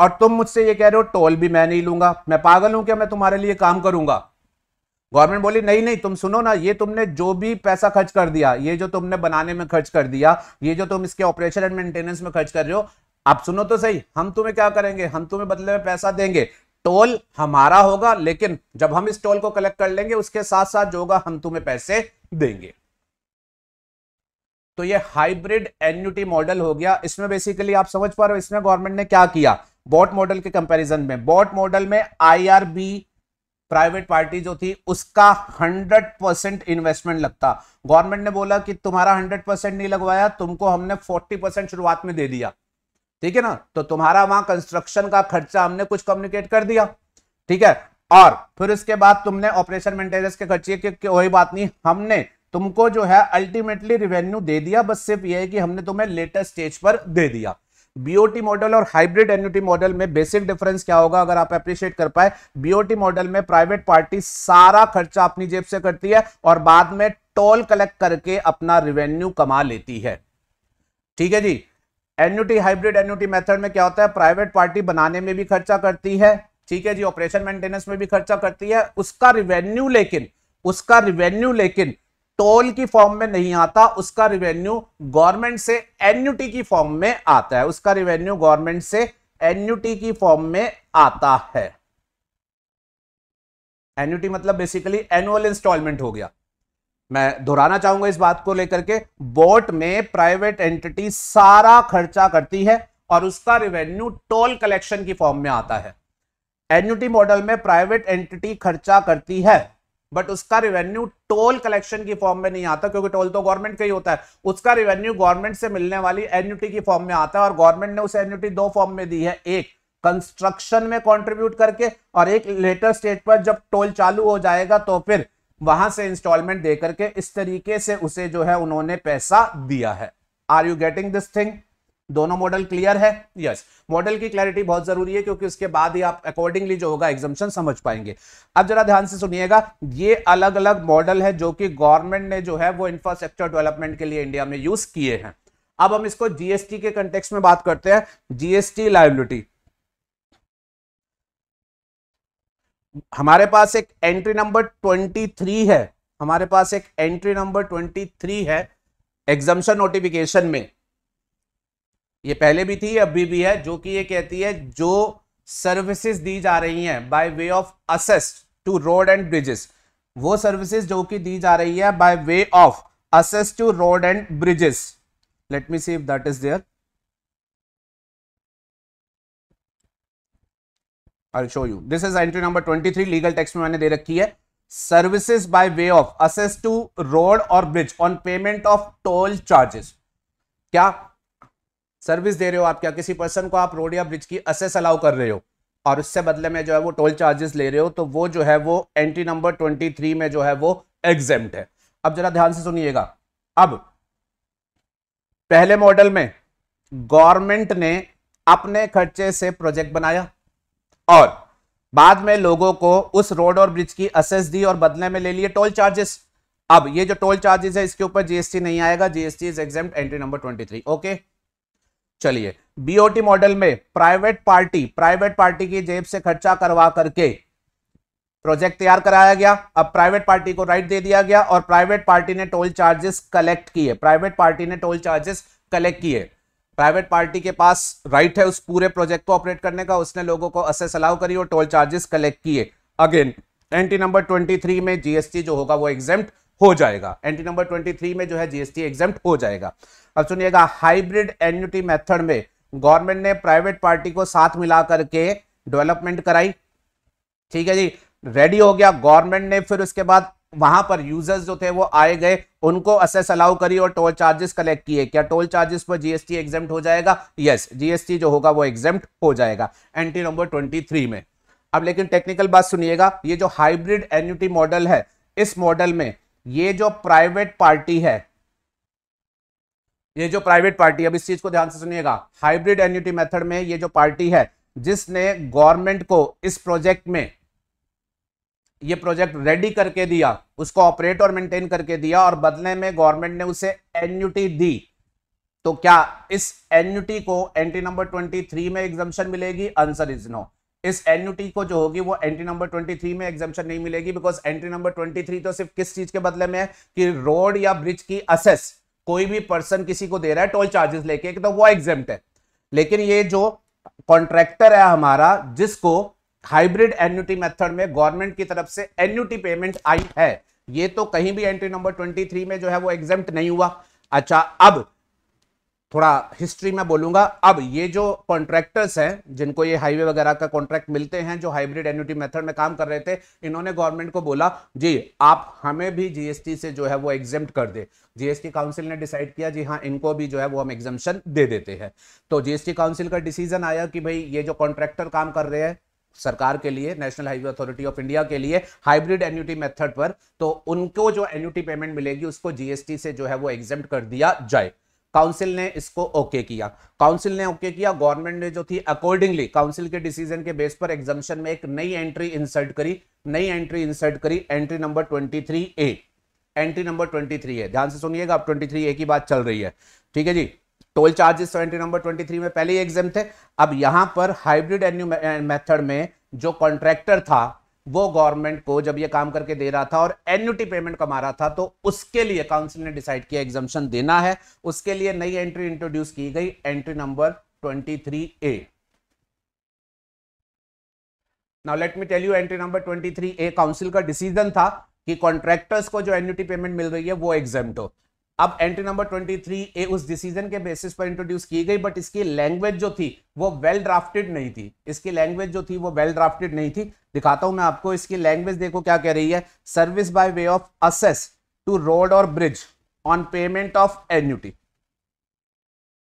और तुम मुझसे ये कह रहे हो टोल भी मैं नहीं लूंगा मैं पागल हूं क्या मैं तुम्हारे लिए काम करूंगा गवर्नमेंट बोली नहीं नहीं तुम सुनो ना ये तुमने जो भी पैसा खर्च कर दिया ये जो तुमने बनाने में खर्च कर दिया ये जो तुम इसके ऑपरेशन एंड मेंटेनेंस में खर्च कर रहे हो आप सुनो तो सही हम तुम्हें क्या करेंगे हम तुम्हें बदले में पैसा देंगे टोल हमारा होगा लेकिन जब हम इस टोल को कलेक्ट कर लेंगे उसके साथ साथ जो होगा हम तुम्हें पैसे देंगे तो ये हाइब्रिड एन्यूटी मॉडल हो गया इसमें बेसिकली आप समझ पा रहे हो इसमें गवर्नमेंट ने क्या किया बॉट मॉडल के कंपैरिजन में बॉट मॉडल में आईआरबी प्राइवेट पार्टी जो थी उसका 100 परसेंट इन्वेस्टमेंट लगता गवर्नमेंट ने बोला कि तुम्हारा 100 परसेंट नहीं लगवाया तुमको हमने 40 परसेंट शुरुआत में दे दिया ठीक है ना तो तुम्हारा वहां कंस्ट्रक्शन का खर्चा हमने कुछ कम्युनिकेट कर दिया ठीक है और फिर उसके बाद तुमने ऑपरेशन मेंटेनेंस के खर्चे की कोई बात नहीं हमने तुमको जो है अल्टीमेटली रिवेन्यू दे दिया बस सिर्फ यह है कि हमने तुम्हें लेटेस्ट स्टेज पर दे दिया बीओटी मॉडल और हाइब्रिड एन्यूटी मॉडल में बेसिक डिफरेंस क्या होगा अगर आप अप्रिशिएट कर पाए बीओटी मॉडल में प्राइवेट पार्टी सारा खर्चा अपनी जेब से करती है और बाद में टोल कलेक्ट करके अपना रिवेन्यू कमा लेती है ठीक है जी एन्यूटी हाइब्रिड एन्यूटी मेथड में क्या होता है प्राइवेट पार्टी बनाने में भी खर्चा करती है ठीक है जी ऑपरेशन मेंटेनेंस में भी खर्चा करती है उसका रिवेन्यू लेकिन उसका रिवेन्यू लेकिन टोल की फॉर्म में नहीं आता उसका रिवेन्यू गवर्नमेंट से एन्यूटी की फॉर्म में आता है उसका रिवेन्यू गवर्नमेंट से एन्यूटी की फॉर्म में आता है एन्यूटी मतलब बेसिकली एनुअल इंस्टॉलमेंट हो गया मैं दोहराना चाहूंगा इस बात को लेकर के बोट में प्राइवेट एंटिटी सारा खर्चा करती है और उसका रिवेन्यू टोल कलेक्शन की फॉर्म में आता है एन्यूटी मॉडल में प्राइवेट एंटिटी खर्चा करती है बट उसका रेवेन्यू टोल कलेक्शन की फॉर्म में नहीं आता क्योंकि टोल तो गवर्नमेंट का ही होता है उसका रेवेन्यू गवर्नमेंट से मिलने वाली एन्यूटी की फॉर्म में आता है और गवर्नमेंट ने उस एन्यूटी दो फॉर्म में दी है एक कंस्ट्रक्शन में कंट्रीब्यूट करके और एक लेटर स्टेट पर जब टोल चालू हो जाएगा तो फिर वहां से इंस्टॉलमेंट दे करके इस तरीके से उसे जो है उन्होंने पैसा दिया है are you getting this thing दोनों मॉडल क्लियर है यस मॉडल की क्लैरिटी बहुत जरूरी है क्योंकि उसके बाद ही आप अकॉर्डिंगली जो होगा एग्जामेशन समझ पाएंगे अब जरा ध्यान से सुनिएगा ये अलग अलग मॉडल है जो कि गवर्नमेंट ने जो है वो इंफ्रास्ट्रक्चर डेवलपमेंट के लिए इंडिया में यूज किए हैं अब हम इसको जीएसटी के कंटेक्स में बात करते हैं जीएसटी लाइबिलिटी हमारे पास एक एंट्री नंबर थ्री है हमारे पास एक एंट्री नंबर थ्री है एग्जाम्शन नोटिफिकेशन में ये पहले भी थी अभी भी है जो कि ये कहती है जो सर्विसेज दी जा रही हैं बाय वे ऑफ असेस्ट टू रोड एंड ब्रिजेस वो सर्विसेज जो कि दी जा रही है बाय वे ऑफ असेस्ट to road and bridges let me see if that is there I show you this is entry number 23 legal text में मैंने दे रखी है services by way of access to road और bridge on payment of toll charges क्या service दे रहे हो आप क्या किसी पर्सन को आप रोड या ब्रिज की असेस अलाउ कर रहे हो और उससे बदले में जो है वो टोल चार्जेस ले रहे हो तो वो जो है वो एंट्री नंबर ट्वेंटी थ्री में जो है वो एग्जेम्प्ट है अब जरा ध्यान से सुनिएगा अब पहले मॉडल में गवर्नमेंट ने अपने खर्चे से प्रोजेक्ट बनाया और बाद में लोगों को उस रोड और ब्रिज की असेस दी और बदले में ले लिए टोल चार्जेस अब ये जो टोल चार्जेस है इसके ऊपर जीएसटी नहीं आएगा GST is exempt entry number twenty three okay चलिए बीओटी मॉडल में प्राइवेट पार्टी प्राइवेट पार्टी की जेब से खर्चा करवा करके प्रोजेक्ट तैयार कराया गया अब प्राइवेट पार्टी को राइट दे दिया गया और प्राइवेट पार्टी ने टोल चार्जेस कलेक्ट किए प्राइवेट पार्टी ने टोल चार्जेस कलेक्ट किए प्राइवेट पार्टी के पास राइट है उस पूरे प्रोजेक्ट को ऑपरेट करने का उसने लोगों को असेस अलाउ करी और टोल चार्जेस कलेक्ट किए अगेन एंटी नंबर 23 में जीएसटी जो होगा वो एग्जेम्प्ट हो जाएगा एंट्री नंबर 23 में जो है जीएसटी एग्जाम हो जाएगा अब सुनिएगा हाइब्रिड एन्यूटी मेथड में गवर्नमेंट ने प्राइवेट पार्टी को साथ मिला करके डेवलपमेंट कराई ठीक है जी रेडी हो गया गवर्नमेंट ने फिर उसके बाद वहां पर यूजर्स जो थे वो आए गए उनको असेस अलाउ करी और टोल चार्जेस कलेक्ट किए क्या टोल चार्जेस पर जीएसटी एग्जाम हो जाएगा यस जीएसटी जो होगा वो एग्जाम हो जाएगा एंट्री नंबर ट्वेंटी में अब लेकिन टेक्निकल बात सुनिएगा ये जो हाइब्रिड एन्यूटी मॉडल है इस मॉडल में ये जो प्राइवेट पार्टी है ये जो प्राइवेट पार्टी अब इस चीज को ध्यान से सुनिएगा हाइब्रिड एन्यूटी मेथड में ये जो पार्टी है जिसने गवर्नमेंट को इस प्रोजेक्ट में ये प्रोजेक्ट रेडी करके दिया उसको ऑपरेट और मेंटेन करके दिया और बदले में गवर्नमेंट ने उसे एन्यूटी दी तो क्या इस एन्यूटी को एंट्री नंबर थ्री में एग्जामेशन मिलेगी आंसर इज नो इस एन्यूटी को जो होगी वो एंट्री नंबर 23 में एग्जामेशन नहीं मिलेगी बिकॉज एंट्री नंबर 23 तो सिर्फ किस चीज के बदले में है कि रोड या ब्रिज की असेस कोई भी पर्सन किसी को दे रहा है टोल चार्जेस लेके तो वो एग्जाम है लेकिन ये जो कॉन्ट्रैक्टर है हमारा जिसको हाइब्रिड एन्यूटी मेथड में गवर्नमेंट की तरफ से एन्यूटी पेमेंट आई है ये तो कहीं भी एंट्री नंबर ट्वेंटी में जो है वो एग्जाम नहीं हुआ अच्छा अब थोड़ा हिस्ट्री में बोलूंगा अब ये जो कॉन्ट्रैक्टर्स हैं जिनको ये हाईवे वगैरह का कॉन्ट्रैक्ट मिलते हैं जो हाइब्रिड एन्यूटी मेथड में काम कर रहे थे इन्होंने गवर्नमेंट को बोला जी आप हमें भी जीएसटी से जो है वो एग्जाम कर दे जीएसटी काउंसिल ने डिसाइड किया जी हाँ इनको भी जो है वो हम एग्जामेशन दे देते हैं तो जीएसटी काउंसिल का डिसीजन आया कि भाई ये जो कॉन्ट्रैक्टर काम कर रहे हैं सरकार के लिए national highway authority of India के लिए हाइब्रिड एन्यूटी मेथड पर तो उनको जो एन्यूटी पेमेंट मिलेगी उसको जीएसटी से जो है वो एग्जाम कर दिया जाए काउंसिल ने इसको ओके किया काउंसिल ने ओके किया गवर्नमेंट ने जो थी अकॉर्डिंगली काउंसिल के डिसीजन के बेस पर एग्जामेशन में एक नई एंट्री इंसर्ट करी नई एंट्री इंसर्ट करी entry number twenty three A entry number twenty three है ध्यान से सुनिएगा अब ट्वेंटी थ्री ए की बात चल रही है ठीक है जी toll charges entry number twenty three में पहले ही एग्जाम थे अब यहां पर हाइब्रिड एन्यू मेथड में जो कॉन्ट्रैक्टर था वो गवर्नमेंट को जब ये काम करके दे रहा था और एन्यूटी पेमेंट कमा रहा था तो उसके लिए काउंसिल ने डिसाइड किया एग्जामेशन देना है उसके लिए नई एंट्री इंट्रोड्यूस की गई entry number 23 A now let me tell you entry number 23 A council का डिसीजन था कि कॉन्ट्रैक्टर्स को जो एन्यूटी पेमेंट मिल रही है वो एग्जाम हो अब एंट्री नंबर 23 ए उस डिसीजन के बेसिस पर इंट्रोड्यूस की गई बट इसकी लैंग्वेज जो थी वो वेल ड्राफ्टेड नहीं थी इसकी लैंग्वेज जो थी वो वेल ड्राफ्टेड नहीं थी दिखाता हूं मैं आपको इसकी लैंग्वेज देखो क्या कह रही है service by way of access to road और bridge on payment of annuity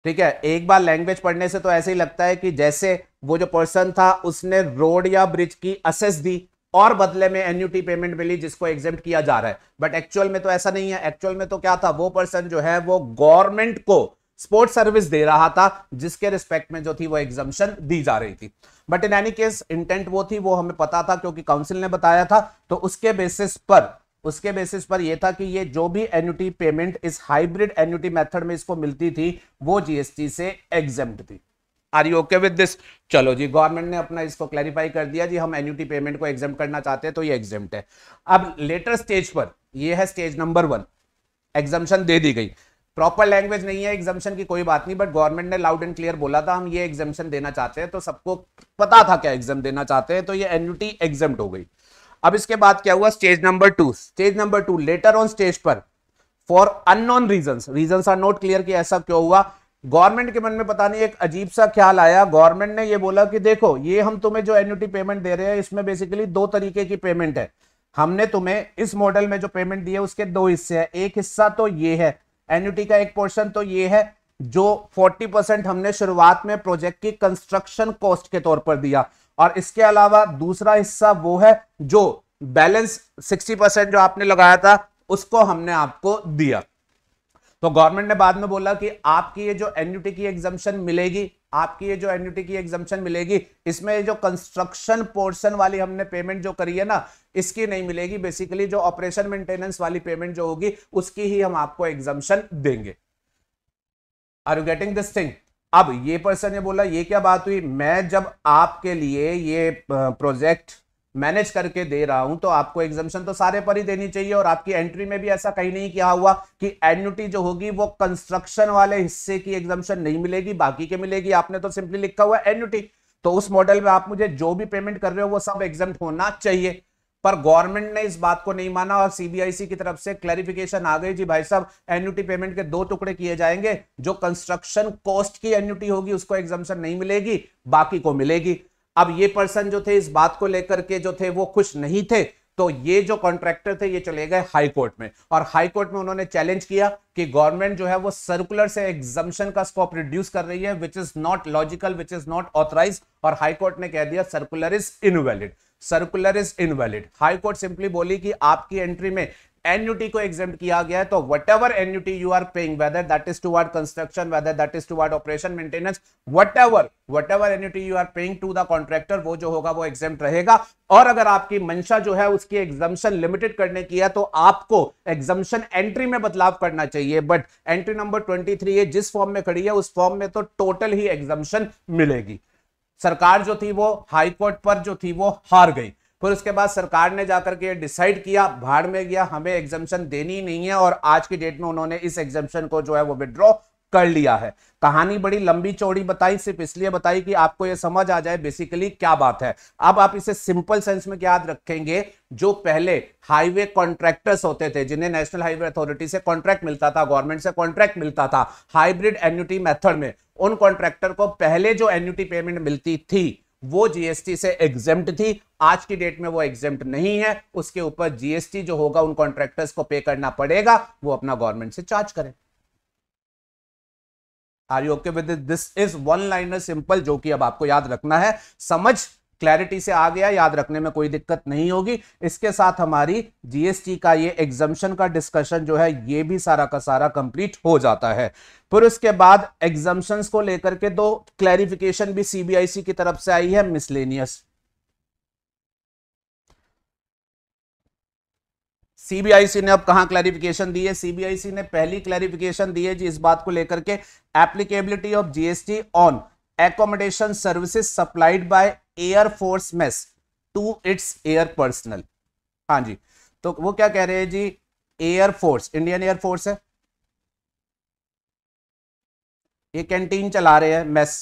ठीक है एक बार लैंग्वेज पढ़ने से तो ऐसे ही लगता है कि जैसे वो जो पर्सन था उसने रोड या ब्रिज की असेस दी और बदले में एन्यूटी पेमेंट मिली जिसको एग्जेम किया जा रहा है बट एक्चुअल में तो ऐसा नहीं है एक्चुअल में तो क्या था वो पर्सन जो है वो गवर्नमेंट को स्पोर्ट सर्विस दे रहा था जिसके रिस्पेक्ट में जो थी वो एग्जामेशन दी जा रही थी but in any case intent वो थी वो हमें पता था क्योंकि काउंसिल ने बताया था तो उसके बेसिस पर उसके बेसिस पर यह था कि ये जो भी एन्यूटी पेमेंट इस हाइब्रिड एन्यूटी मेथड में इसको मिलती थी वो जीएसटी से एग्जेम्प्ट थी are you okay with this चलो जी गवर्नमेंट ने अपना इसको क्लैरिफाई कर दिया जी हम एन्यूटी पेमेंट को एग्जाम करना चाहते हैं तो ये एग्जाम है अब लेटर स्टेज पर ये है स्टेज नंबर वन एग्जामेशन दे दी गई प्रॉपर लैंग्वेज नहीं है एग्जामेशन की कोई बात नहीं बट गवर्नमेंट ने लाउड एंड क्लियर बोला था हम ये एग्जामेशन देना चाहते हैं तो सबको पता था क्या एग्जाम देना चाहते हैं तो ये एन्यूटी एग्जाम हो गई अब इसके बाद क्या हुआ stage number two stage number two later on stage पर for unknown reason reason are not clear कि ऐसा क्यों हुआ गवर्नमेंट के मन में पता नहीं एक अजीब सा ख्याल आया गवर्नमेंट ने ये बोला कि देखो ये हम तुम्हें जो एन्यूटी पेमेंट दे रहे हैं इसमें बेसिकली दो तरीके की पेमेंट है हमने तुम्हें इस मॉडल में जो पेमेंट दी है उसके दो हिस्से हैं एक हिस्सा तो ये है एन्यूटी का एक पोर्शन तो ये है जो फोर्टी परसेंट हमने शुरुआत में प्रोजेक्ट की कंस्ट्रक्शन कॉस्ट के तौर पर दिया और इसके अलावा दूसरा हिस्सा वो है जो बैलेंस सिक्सटी परसेंट जो आपने लगाया था उसको हमने आपको दिया तो गवर्नमेंट ने बाद में बोला कि आपकी ये जो एनयूटी की एग्जामेशन मिलेगी आपकी ये जो एनयूटी की एग्जामेशन मिलेगी इसमें जो कंस्ट्रक्शन पोर्शन वाली हमने पेमेंट जो करी है ना इसकी नहीं मिलेगी बेसिकली जो ऑपरेशन मेंटेनेंस वाली पेमेंट जो होगी उसकी ही हम आपको एग्जामेशन देंगे are you getting this thing अब ये पर्सन ने बोला ये क्या बात हुई मैं जब आपके लिए ये प्रोजेक्ट मैनेज करके दे रहा हूं तो आपको एग्जामेशन तो सारे पर ही देनी चाहिए और आपकी एंट्री में भी ऐसा कहीं नहीं किया हुआ कि एन्यूटी जो होगी वो कंस्ट्रक्शन वाले हिस्से की एग्जामेशन नहीं मिलेगी बाकी के मिलेगी आपने तो सिंपली लिखा हुआ एन्यूटी तो उस मॉडल में आप मुझे जो भी पेमेंट कर रहे हो वो सब एग्जाम होना चाहिए पर गवर्नमेंट ने इस बात को नहीं माना और सीबीआईसी की तरफ से क्लैरिफिकेशन आ गई जी भाई साहब एन्यूटी पेमेंट के दो टुकड़े किए जाएंगे जो कंस्ट्रक्शन कॉस्ट की एन्यूटी होगी उसको एग्जामेशन नहीं मिलेगी बाकी को मिलेगी अब ये पर्सन जो थे इस बात को लेकर के जो थे वो खुश नहीं थे तो ये जो कॉन्ट्रैक्टर थे ये चले गए हाई कोर्ट में और हाई कोर्ट में उन्होंने चैलेंज किया कि गवर्नमेंट जो है वो सर्कुलर से एग्जामेशन का स्कोप रिड्यूस कर रही है which is not logical which is not authorise और हाई कोर्ट ने कह दिया circular is invalid circular is invalid high court simply बोली कि आपकी एंट्री में एनयूटी को एग्जाम किया गया है तो whatever annuity you are paying whether that is to toward construction whether that is to toward operation maintenance whatever whatever annuity you are paying to the contractor वो जो होगा वो exam रहेगा और अगर आपकी मंशा जो है उसकी एग्जामेशन लिमिटेड करने की है तो आपको एग्जामेशन एंट्री में बदलाव करना चाहिए but entry number twenty three जिस फॉर्म में खड़ी है उस फॉर्म में तो टोटल ही एग्जामेशन मिलेगी सरकार जो थी वो हाईकोर्ट पर जो थी वो हार गई फिर उसके बाद सरकार ने जाकर के डिसाइड किया भाड़ में गया हमें एग्जामेशन देनी ही नहीं है और आज की डेट में उन्होंने इस एग्जामेशन को जो है वो विड्रॉ कर लिया है कहानी बड़ी लंबी चौड़ी बताई सिर्फ इसलिए बताई कि आपको यह समझ आ जाए बेसिकली क्या बात है अब आप इसे सिंपल सेंस में याद रखेंगे जो पहले हाईवे कॉन्ट्रैक्टर्स होते थे जिन्हें नेशनल हाईवे अथॉरिटी से कॉन्ट्रैक्ट मिलता था गवर्नमेंट से कॉन्ट्रैक्ट मिलता था हाइब्रिड एन्यूटी मेथड में उन कॉन्ट्रैक्टर को पहले जो एन्यूटी पेमेंट मिलती थी वो जीएसटी से एग्जेम्ट थी आज की डेट में वो एग्जेम्प्ट नहीं है उसके ऊपर जीएसटी जो होगा उन कॉन्ट्रैक्टर्स को पे करना पड़ेगा वो अपना गवर्नमेंट से चार्ज करें are you okay with this is one liner simple जो कि अब आपको याद रखना है समझ क्लैरिटी से आ गया याद रखने में कोई दिक्कत नहीं होगी इसके साथ हमारी जीएसटी का ये एग्जामेशन का डिस्कशन जो है ये भी सारा का सारा कंप्लीट हो जाता है फिर उसके बाद एग्जम्पन को लेकर के दो क्लैरिफिकेशन भी सीबीआईसी की तरफ से आई है मिसलेनियस सीबीआईसी ने अब कहा क्लैरिफिकेशन दी है सीबीआईसी ने पहली क्लैरिफिकेशन दी है जी इस बात को लेकर के applicability of GST on accommodation services supplied by air force mess to its air personnel हाँ जी तो वो क्या कह रहे हैं जी air force Indian air force है ये कैंटीन चला रहे हैं मेस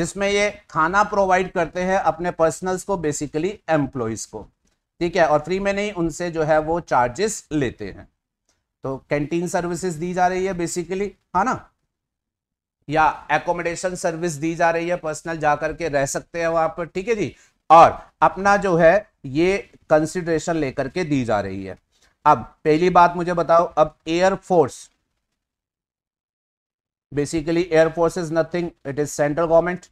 जिसमें ये खाना प्रोवाइड करते हैं अपने पर्सनल्स को बेसिकली एम्प्लॉयज को ठीक है और फ्री में नहीं उनसे जो है वो चार्जेस लेते हैं तो कैंटीन सर्विसेज दी जा रही है बेसिकली है हाँ ना या एकोमोडेशन सर्विस दी जा रही है पर्सनल जाकर के रह सकते हैं वहां पर ठीक है जी और अपना जो है ये कंसिडरेशन लेकर के दी जा रही है अब पहली बात मुझे बताओ अब air force basically air force is nothing it is central government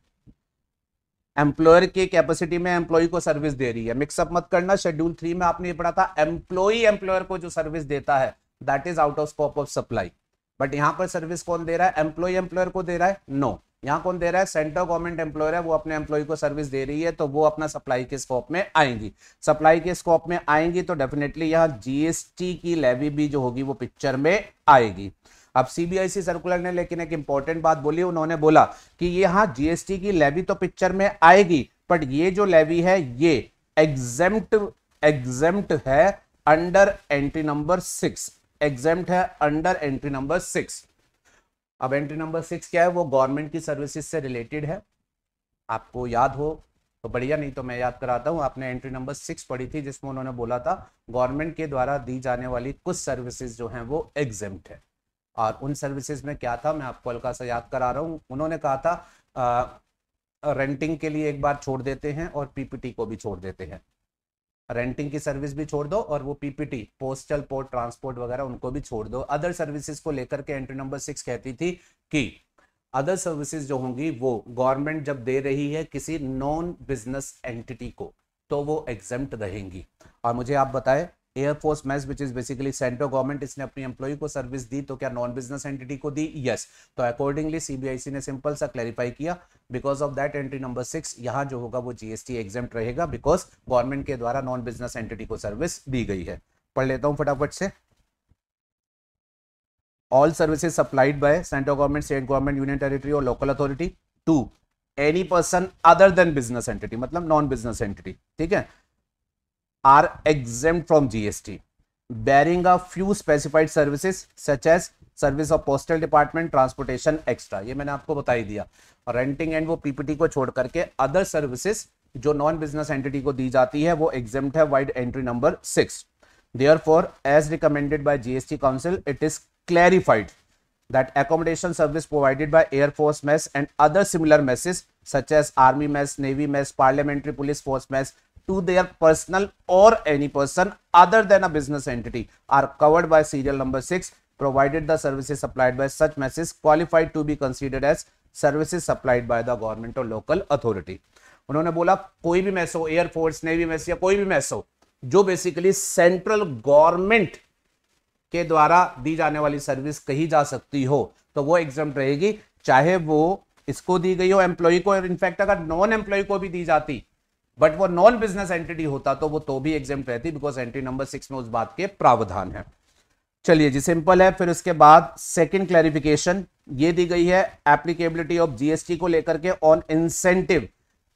employer की कैपेसिटी में एम्प्लॉय को सर्विस दे रही है मिक्सअप मत करना शेड्यूल थ्री में आपने पढ़ा था एम्प्लॉय एम्प्लॉयर को जो सर्विस देता है that is out of scope of supply but यहाँ पर सर्विस कौन दे रहा है एम्प्लॉय एम्प्लॉयर को दे रहा है नो यहाँ कौन दे रहा है सेंट्रल गवर्नमेंट एम्प्लॉयर है वो अपने एम्प्लॉय को सर्विस दे रही है तो वो अपना सप्लाई के स्कोप में आएंगी सप्लाई के स्कोप में आएंगी तो डेफिनेटली यहाँ जीएसटी की लेवी भी जो होगी वो पिक्चर में आएगी अब सीबीआईसी सर्कुलर ने लेकिन एक इंपॉर्टेंट बात बोली उन्होंने बोला कि यहाँ जीएसटी की लेवी तो पिक्चर में आएगी बट ये जो लेवी है ये एग्जेम्ट एग्जेम्ट है under entry number six exempt है अंडर एंट्री नंबर सिक्स अब एंट्री नंबर सिक्स क्या है वो गवर्नमेंट की सर्विसेज से रिलेटेड है आपको याद हो तो बढ़िया नहीं तो मैं याद कराता हूँ आपने एंट्री नंबर सिक्स पढ़ी थी जिसमें उन्होंने बोला था गवर्नमेंट के द्वारा दी जाने वाली कुछ सर्विसेज जो हैं वो एग्जेप्ट है और उन सर्विसेज में क्या था मैं आपको हल्का सा याद करा रहा हूँ उन्होंने कहा था आ, रेंटिंग के लिए एक बार छोड़ देते हैं और पीपीटी को भी छोड़ देते हैं रेंटिंग की सर्विस भी छोड़ दो और वो पीपीटी पोस्टल पोर्ट ट्रांसपोर्ट वगैरह उनको भी छोड़ दो अदर सर्विसेज को लेकर के एंट्री नंबर सिक्स कहती थी कि अदर सर्विसेज जो होंगी वो गवर्नमेंट जब दे रही है किसी नॉन बिजनेस एंटिटी को तो वो एग्जाम रहेंगी और मुझे आप बताएं air force mess which is basically central government इसने अपनी एम्प्लॉई को सर्विस दी तो क्या नॉन बिजनेस एंटिटी को दी यस yes. तो अकॉर्डिंगली सीबीआईसी ने सिंपल सा क्लैरिफाई किया because of that entry number six यहाँ जो होगा वो जीएसटी एग्जाम रहेगा बिकॉज गवर्नमेंट के द्वारा नॉन बिजनेस एंटिटी को सर्विस दी गई है पढ़ लेता हूँ फटाफट से all services supplied by central government state government union territory or local authority to any person other than business entity मतलब non business entity ठीक है are exempt from GST, bearing a few specified services such as service of postal department transportation extra ये मैंने आपको बता ही दिया renting and वो PPT को छोड़ करके अदर सर्विसेज जो नॉन बिजनेस एंटिटी को दी जाती है वो एग्जाम है vide entry number six therefore as recommended by GST council it is clarified that accommodation service provided by air force mess and other similar messes such as army mess navy mess parliamentary police force mess to their personnel और any person other than a business entity are covered by serial number six provided the services supplied by such messes qualified to be considered as services supplied by the government और local authority उन्होंने बोला कोई भी mess air force navy mess या कोई भी mess जो basically central government के द्वारा दी जाने वाली सर्विस कही जा सकती हो तो वो एग्जाम रहेगी चाहे वो इसको दी गई हो एम्प्लॉय को इनफैक्ट अगर नॉन एम्प्लॉय को भी दी जाती बट वो नॉन बिजनेस एंटिटी होता तो वो तो भी एग्जाम रहती बिकॉज एंट्री नंबर सिक्स में उस बात के प्रावधान है चलिए जी सिंपल है फिर उसके बाद सेकंड क्लैरिफिकेशन ये दी गई है एप्लीकेबिलिटी ऑफ जीएसटी को लेकर के on incentive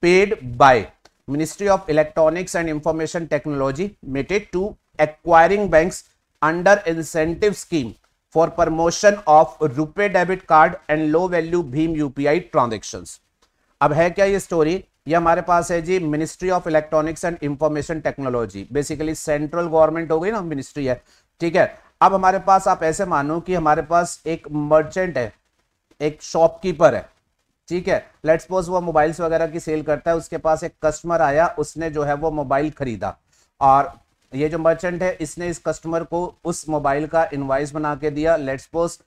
paid by ministry of electronics and information technology MeitY to acquiring banks under incentive scheme for promotion of RuPay debit card and low value भीम UPI transaction अब है क्या ये story ये हमारे पास है जी ministry of electronics and information technology basically central government हो गई ना मिनिस्ट्री है ठीक है अब हमारे पास आप ऐसे मानो कि हमारे पास एक मर्चेंट है एक शॉपकीपर है ठीक है लेट्स सपोज वो मोबाइल्स वगैरह की सेल करता है उसके पास एक कस्टमर आया उसने जो है वो मोबाइल खरीदा और ये जो मर्चेंट है इसने इस कस्टमर को उस मोबाइल का इन्वाइस बना के दिया let's suppose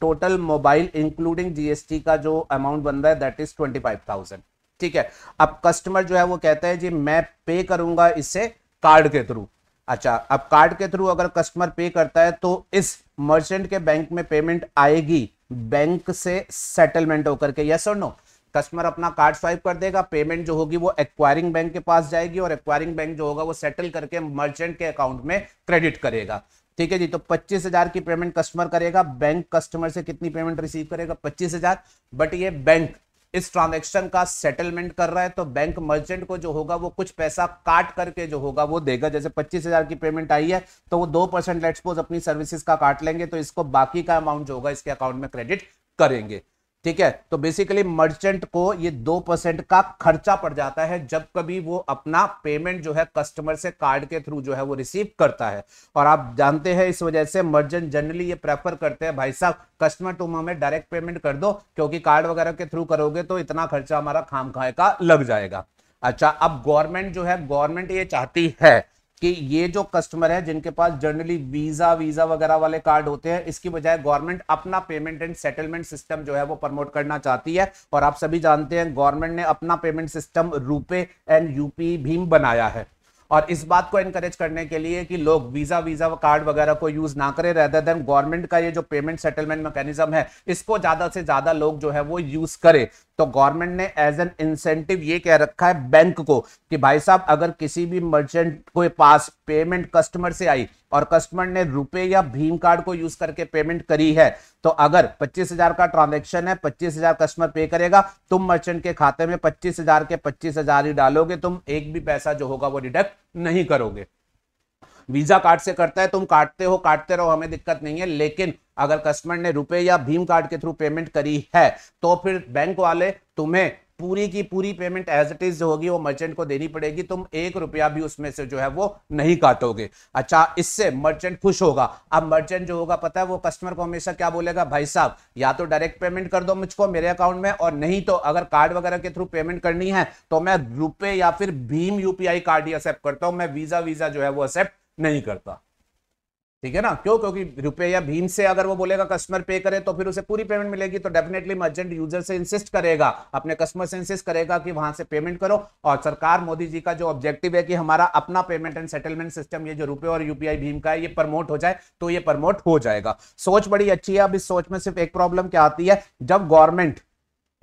total mobile including GST का जो अमाउंट बन रहा है that is twenty five thousand ठीक है अब कस्टमर जो है वो कहता है जी मैं पे करूंगा इससे कार्ड के थ्रू अच्छा अब कार्ड के थ्रू अगर कस्टमर पे करता है तो इस मर्चेंट के बैंक में पेमेंट आएगी बैंक से सेटलमेंट होकर के यस और नो कस्टमर अपना कार्ड स्वाइप कर देगा पेमेंट जो होगी वो एक्वायरिंग बैंक के पास जाएगी और एक्वायरिंग बैंक जो होगा वो सेटल करके मर्चेंट के अकाउंट में क्रेडिट करेगा ठीक है जी तो पच्चीस हजार की पेमेंट कस्टमर करेगा बैंक कस्टमर से कितनी पेमेंट रिसीव करेगा पच्चीस हजार बट ये बैंक इस ट्रांजेक्शन का सेटलमेंट कर रहा है तो बैंक मर्चेंट को जो होगा वो कुछ पैसा काट करके जो होगा वो देगा जैसे पच्चीस हजार की पेमेंट आई है तो वो दो परसेंट लेट्सपोज अपनी सर्विसेज का काट लेंगे तो इसको बाकी का अमाउंट जो होगा इसके अकाउंट में क्रेडिट करेंगे ठीक है तो बेसिकली मर्चेंट को ये दो परसेंट का खर्चा पड़ जाता है जब कभी वो अपना पेमेंट जो है कस्टमर से कार्ड के थ्रू जो है वो रिसीव करता है और आप जानते हैं इस वजह से मर्चेंट जनरली ये प्रेफर करते हैं भाई साहब कस्टमर तुम हमें डायरेक्ट पेमेंट कर दो क्योंकि कार्ड वगैरह के थ्रू करोगे तो इतना खर्चा हमारा खाम खाए का लग जाएगा अच्छा अब गवर्नमेंट जो है गवर्नमेंट ये चाहती है कि ये जो कस्टमर है जिनके पास जनरली वीजा वीजा वगैरह वाले कार्ड होते हैं इसकी बजाय गवर्नमेंट अपना पेमेंट एंड सेटलमेंट सिस्टम जो है वो प्रमोट करना चाहती है और आप सभी जानते हैं गवर्नमेंट ने अपना payment system RuPay and UPI भीम बनाया है और इस बात को इनकरेज करने के लिए कि लोग वीजा वीजा कार्ड वगैरह को यूज ना करें रेदर देन गवर्नमेंट का ये जो पेमेंट सेटलमेंट मैकेनिज्म है इसको ज्यादा से ज्यादा लोग जो है वो यूज करें तो गवर्नमेंट ने एज एन इंसेंटिव ये कह रखा है बैंक को कि भाई साहब अगर किसी भी मर्चेंट के पास पेमेंट कस्टमर से आई और कस्टमर ने रुपए या भीम कार्ड को यूज करके पेमेंट करी है तो अगर 25,000 का ट्रांजैक्शन है 25,000 कस्टमर पे करेगा तुम मर्चेंट के खाते में 25,000 के 25,000 ही डालोगे तुम एक भी पैसा जो होगा वो डिडक्ट नहीं करोगे वीजा कार्ड से करता है तुम काटते हो काटते रहो हमें दिक्कत नहीं है लेकिन अगर कस्टमर ने रुपए या भीम कार्ड के थ्रू पेमेंट करी है तो फिर बैंक वाले तुम्हें पूरी की पूरी पेमेंट एज इट इज होगी वो मर्चेंट को देनी पड़ेगी तुम एक रुपया भी उसमें से जो है वो नहीं काटोगे अच्छा इससे मर्चेंट खुश होगा अब मर्चेंट जो होगा पता है वो कस्टमर को हमेशा क्या बोलेगा भाई साहब या तो डायरेक्ट पेमेंट कर दो मुझको मेरे अकाउंट में और नहीं तो अगर कार्ड वगैरह के थ्रू पेमेंट करनी है तो मैं रुपए या फिर भीम यूपीआई कार्ड ही एक्सेप्ट करता हूँ मैं वीजा वीजा जो है वो एक्सेप्ट नहीं करता ठीक है ना क्यों क्योंकि रुपये या भीम से अगर वो बोलेगा कस्टमर पे करे तो फिर उसे पूरी पेमेंट मिलेगी तो डेफिनेटली मर्चेंट यूजर से इंसिस्ट करेगा अपने कस्टमर से इंसिस्ट करेगा कि वहां से पेमेंट करो और सरकार मोदी जी का जो ऑब्जेक्टिव है कि हमारा अपना पेमेंट एंड सेटलमेंट सिस्टम ये जो रुपये और यूपीआई भीम का है ये प्रमोट हो जाए तो ये प्रमोट हो जाएगा सोच बड़ी अच्छी है अब इस सोच में सिर्फ एक प्रॉब्लम क्या आती है जब गवर्नमेंट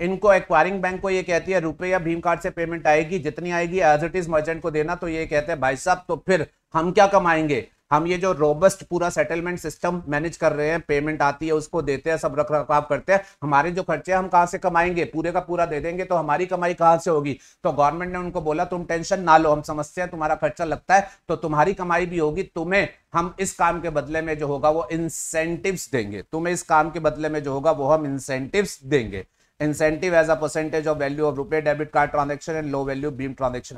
इनको एक्वायरिंग बैंक को ये कहती है रुपए या भीम कार्ड से पेमेंट आएगी जितनी आएगी एज इट इज मर्चेंट को देना तो ये कहते हैं भाई साहब तो फिर हम क्या कमाएंगे हम ये जो रोबस्ट पूरा सेटलमेंट सिस्टम मैनेज कर रहे हैं पेमेंट आती है उसको देते हैं सब रख रखाव करते हैं हमारे जो खर्चे हम कहाँ से कमाएंगे पूरे का पूरा दे देंगे तो हमारी कमाई कहाँ से होगी तो गवर्नमेंट ने उनको बोला तुम टेंशन ना लो हम समझते हैं तुम्हारा खर्चा लगता है तो तुम्हारी कमाई भी होगी तुम्हें हम इस काम के बदले में जो होगा वो इंसेंटिव देंगे तुम्हें इस काम के बदले में जो होगा वो हम इंसेंटिव देंगे incentive as a percentage of value of RuPay debit card transaction and low value BHIM transaction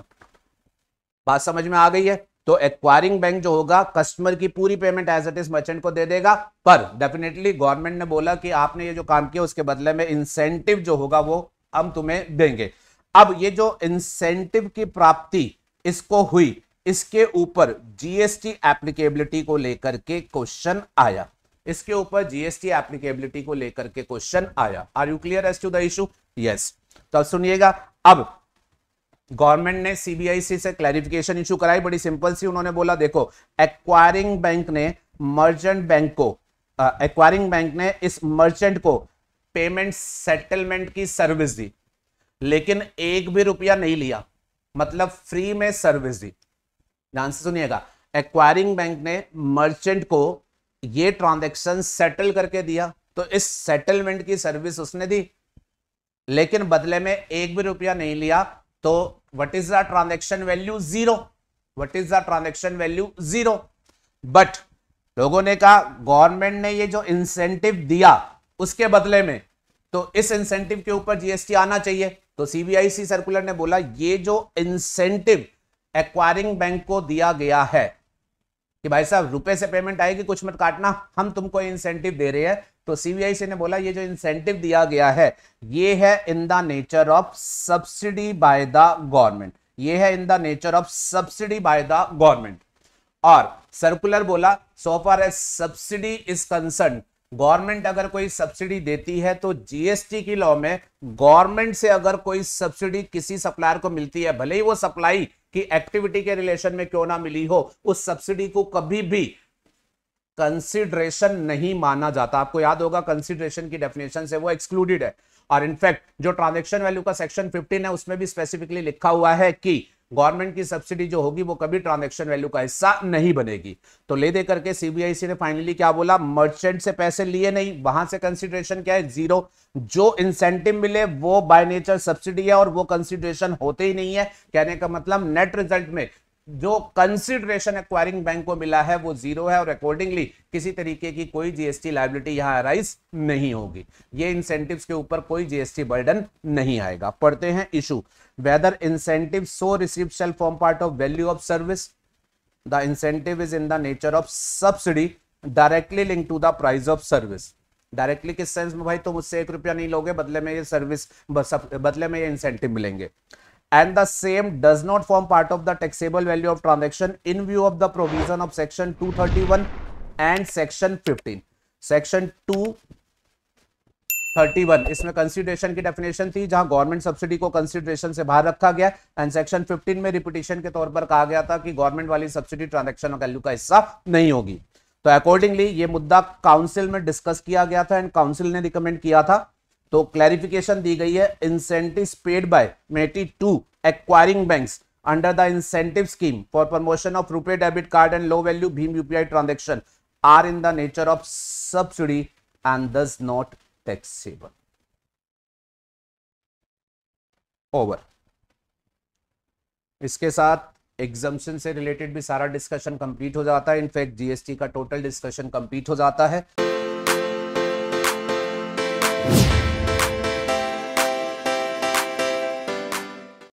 बात समझ में आ गई है तो एक्वायरिंग बैंक जो होगा कस्टमर की पूरी payment as it is merchant को दे देगा पर डेफिनेटली गवर्नमेंट ने बोला कि आपने ये जो काम किया उसके बदले में इंसेंटिव जो होगा वो हम तुम्हें देंगे अब ये जो इंसेंटिव की प्राप्ति इसको हुई इसके ऊपर जीएसटी एप्लीकेबिलिटी को लेकर के क्वेश्चन आया इसके ऊपर जीएसटी एप्लीकेबिलिटी को लेकर के क्वेश्चन आया are you clear as to the issue yes तो सुनिएगा अब गवर्नमेंट ने सीबीआईसी से क्लैरिफिकेशन इशू कराई बड़ी सिंपल सी उन्होंने बोला देखो एक्वायरिंग बैंक ने मर्चेंट बैंक को एक्वायरिंग बैंक ने इस मर्चेंट को पेमेंट सेटलमेंट की सर्विस दी लेकिन एक भी रुपया नहीं लिया मतलब फ्री में सर्विस दी ध्यान से सुनिएगा एक्वायरिंग बैंक ने मर्चेंट को ये ट्रांजेक्शन सेटल करके दिया तो इस सेटलमेंट की सर्विस उसने दी लेकिन बदले में एक भी रुपया नहीं लिया तो what is the transaction value zero what is the transaction value zero but लोगों ने कहा गवर्नमेंट ने ये जो इंसेंटिव दिया उसके बदले में तो इस इंसेंटिव के ऊपर जीएसटी आना चाहिए तो सीबीआईसी सर्कुलर ने बोला ये जो इंसेंटिव एक्वायरिंग बैंक को दिया गया है कि भाई साहब रुपए से पेमेंट आएगी कुछ मत काटना हम तुमको इंसेंटिव दे रहे हैं तो सीबीआई से ने बोला ये जो इंसेंटिव दिया गया है ये है in the nature of subsidy by the government ये है in the nature of subsidy by the government और सर्कुलर बोला so far as subsidy is concern government अगर कोई सब्सिडी देती है तो जीएसटी की लॉ में गवर्नमेंट से अगर कोई सब्सिडी किसी सप्लायर को मिलती है भले ही वो सप्लाई की एक्टिविटी के रिलेशन में क्यों ना मिली हो उस सब्सिडी को कभी भी कंसिडरेशन नहीं माना जाता आपको याद होगा कंसिडरेशन की डेफिनेशन से वो एक्सक्लूडेड है और इनफैक्ट जो ट्रांजेक्शन वैल्यू का सेक्शन 15 है उसमें भी स्पेसिफिकली लिखा हुआ है कि गवर्नमेंट की सब्सिडी जो होगी वो कभी ट्रांजेक्शन वैल्यू का हिस्सा नहीं बनेगी तो ले दे करके सीबीआईसी ने फाइनली क्या बोला मर्चेंट से पैसे लिए नहीं वहां से कंसिडरेशन क्या है जीरो जो इंसेंटिव मिले वो बाय नेचर सब्सिडी है और वो कंसिडरेशन होते ही नहीं है कहने का मतलब नेट रिजल्ट में जो कंसिडरेशन एक्वायरिंग बैंक को मिला है वो जीरो है और अकॉर्डिंगली किसी तरीके की कोई जीएसटी लाइबिलिटी यहां अराइज नहीं होगी ये इंसेंटिव्स के ऊपर कोई जीएसटी बर्डन नहीं आएगा पढ़ते हैं issue whether incentive so receive shall form part of value of service the incentive is in the nature of subsidy directly link to the price of service directly किस sense में भाई तुम तो उससे एक रुपया नहीं लोगे बदले में ये सर्विस बदले में ये इंसेंटिव मिलेंगे and the same does not form part of the taxable value of transaction in view of the provision of section 231 and section 15 section 231 इसमें कंसिडरेशन की डेफिनेशन थी जहां गवर्नमेंट सब्सिडी को कंसिडरेशन से बाहर रखा गया एंड सेक्शन 15 में रिपीटेशन के तौर पर कहा गया था कि गवर्नमेंट वाली सब्सिडी ट्रांजैक्शन वैल्यू का हिस्सा नहीं होगी तो अकॉर्डिंगली ये मुद्दा काउंसिल में डिस्कस किया गया था एंड काउंसिल ने रिकमेंड किया था तो क्लैरिफिकेशन दी गई है incentive paid by MeitY to acquiring banks under the incentive scheme for promotion of RuPay debit card and low value भीम UPI transaction are in the nature of subsidy and thus not taxable over इसके साथ एग्जामेशन से related भी सारा discussion complete हो जाता है in fact GST का टोटल डिस्कशन कंप्लीट हो जाता है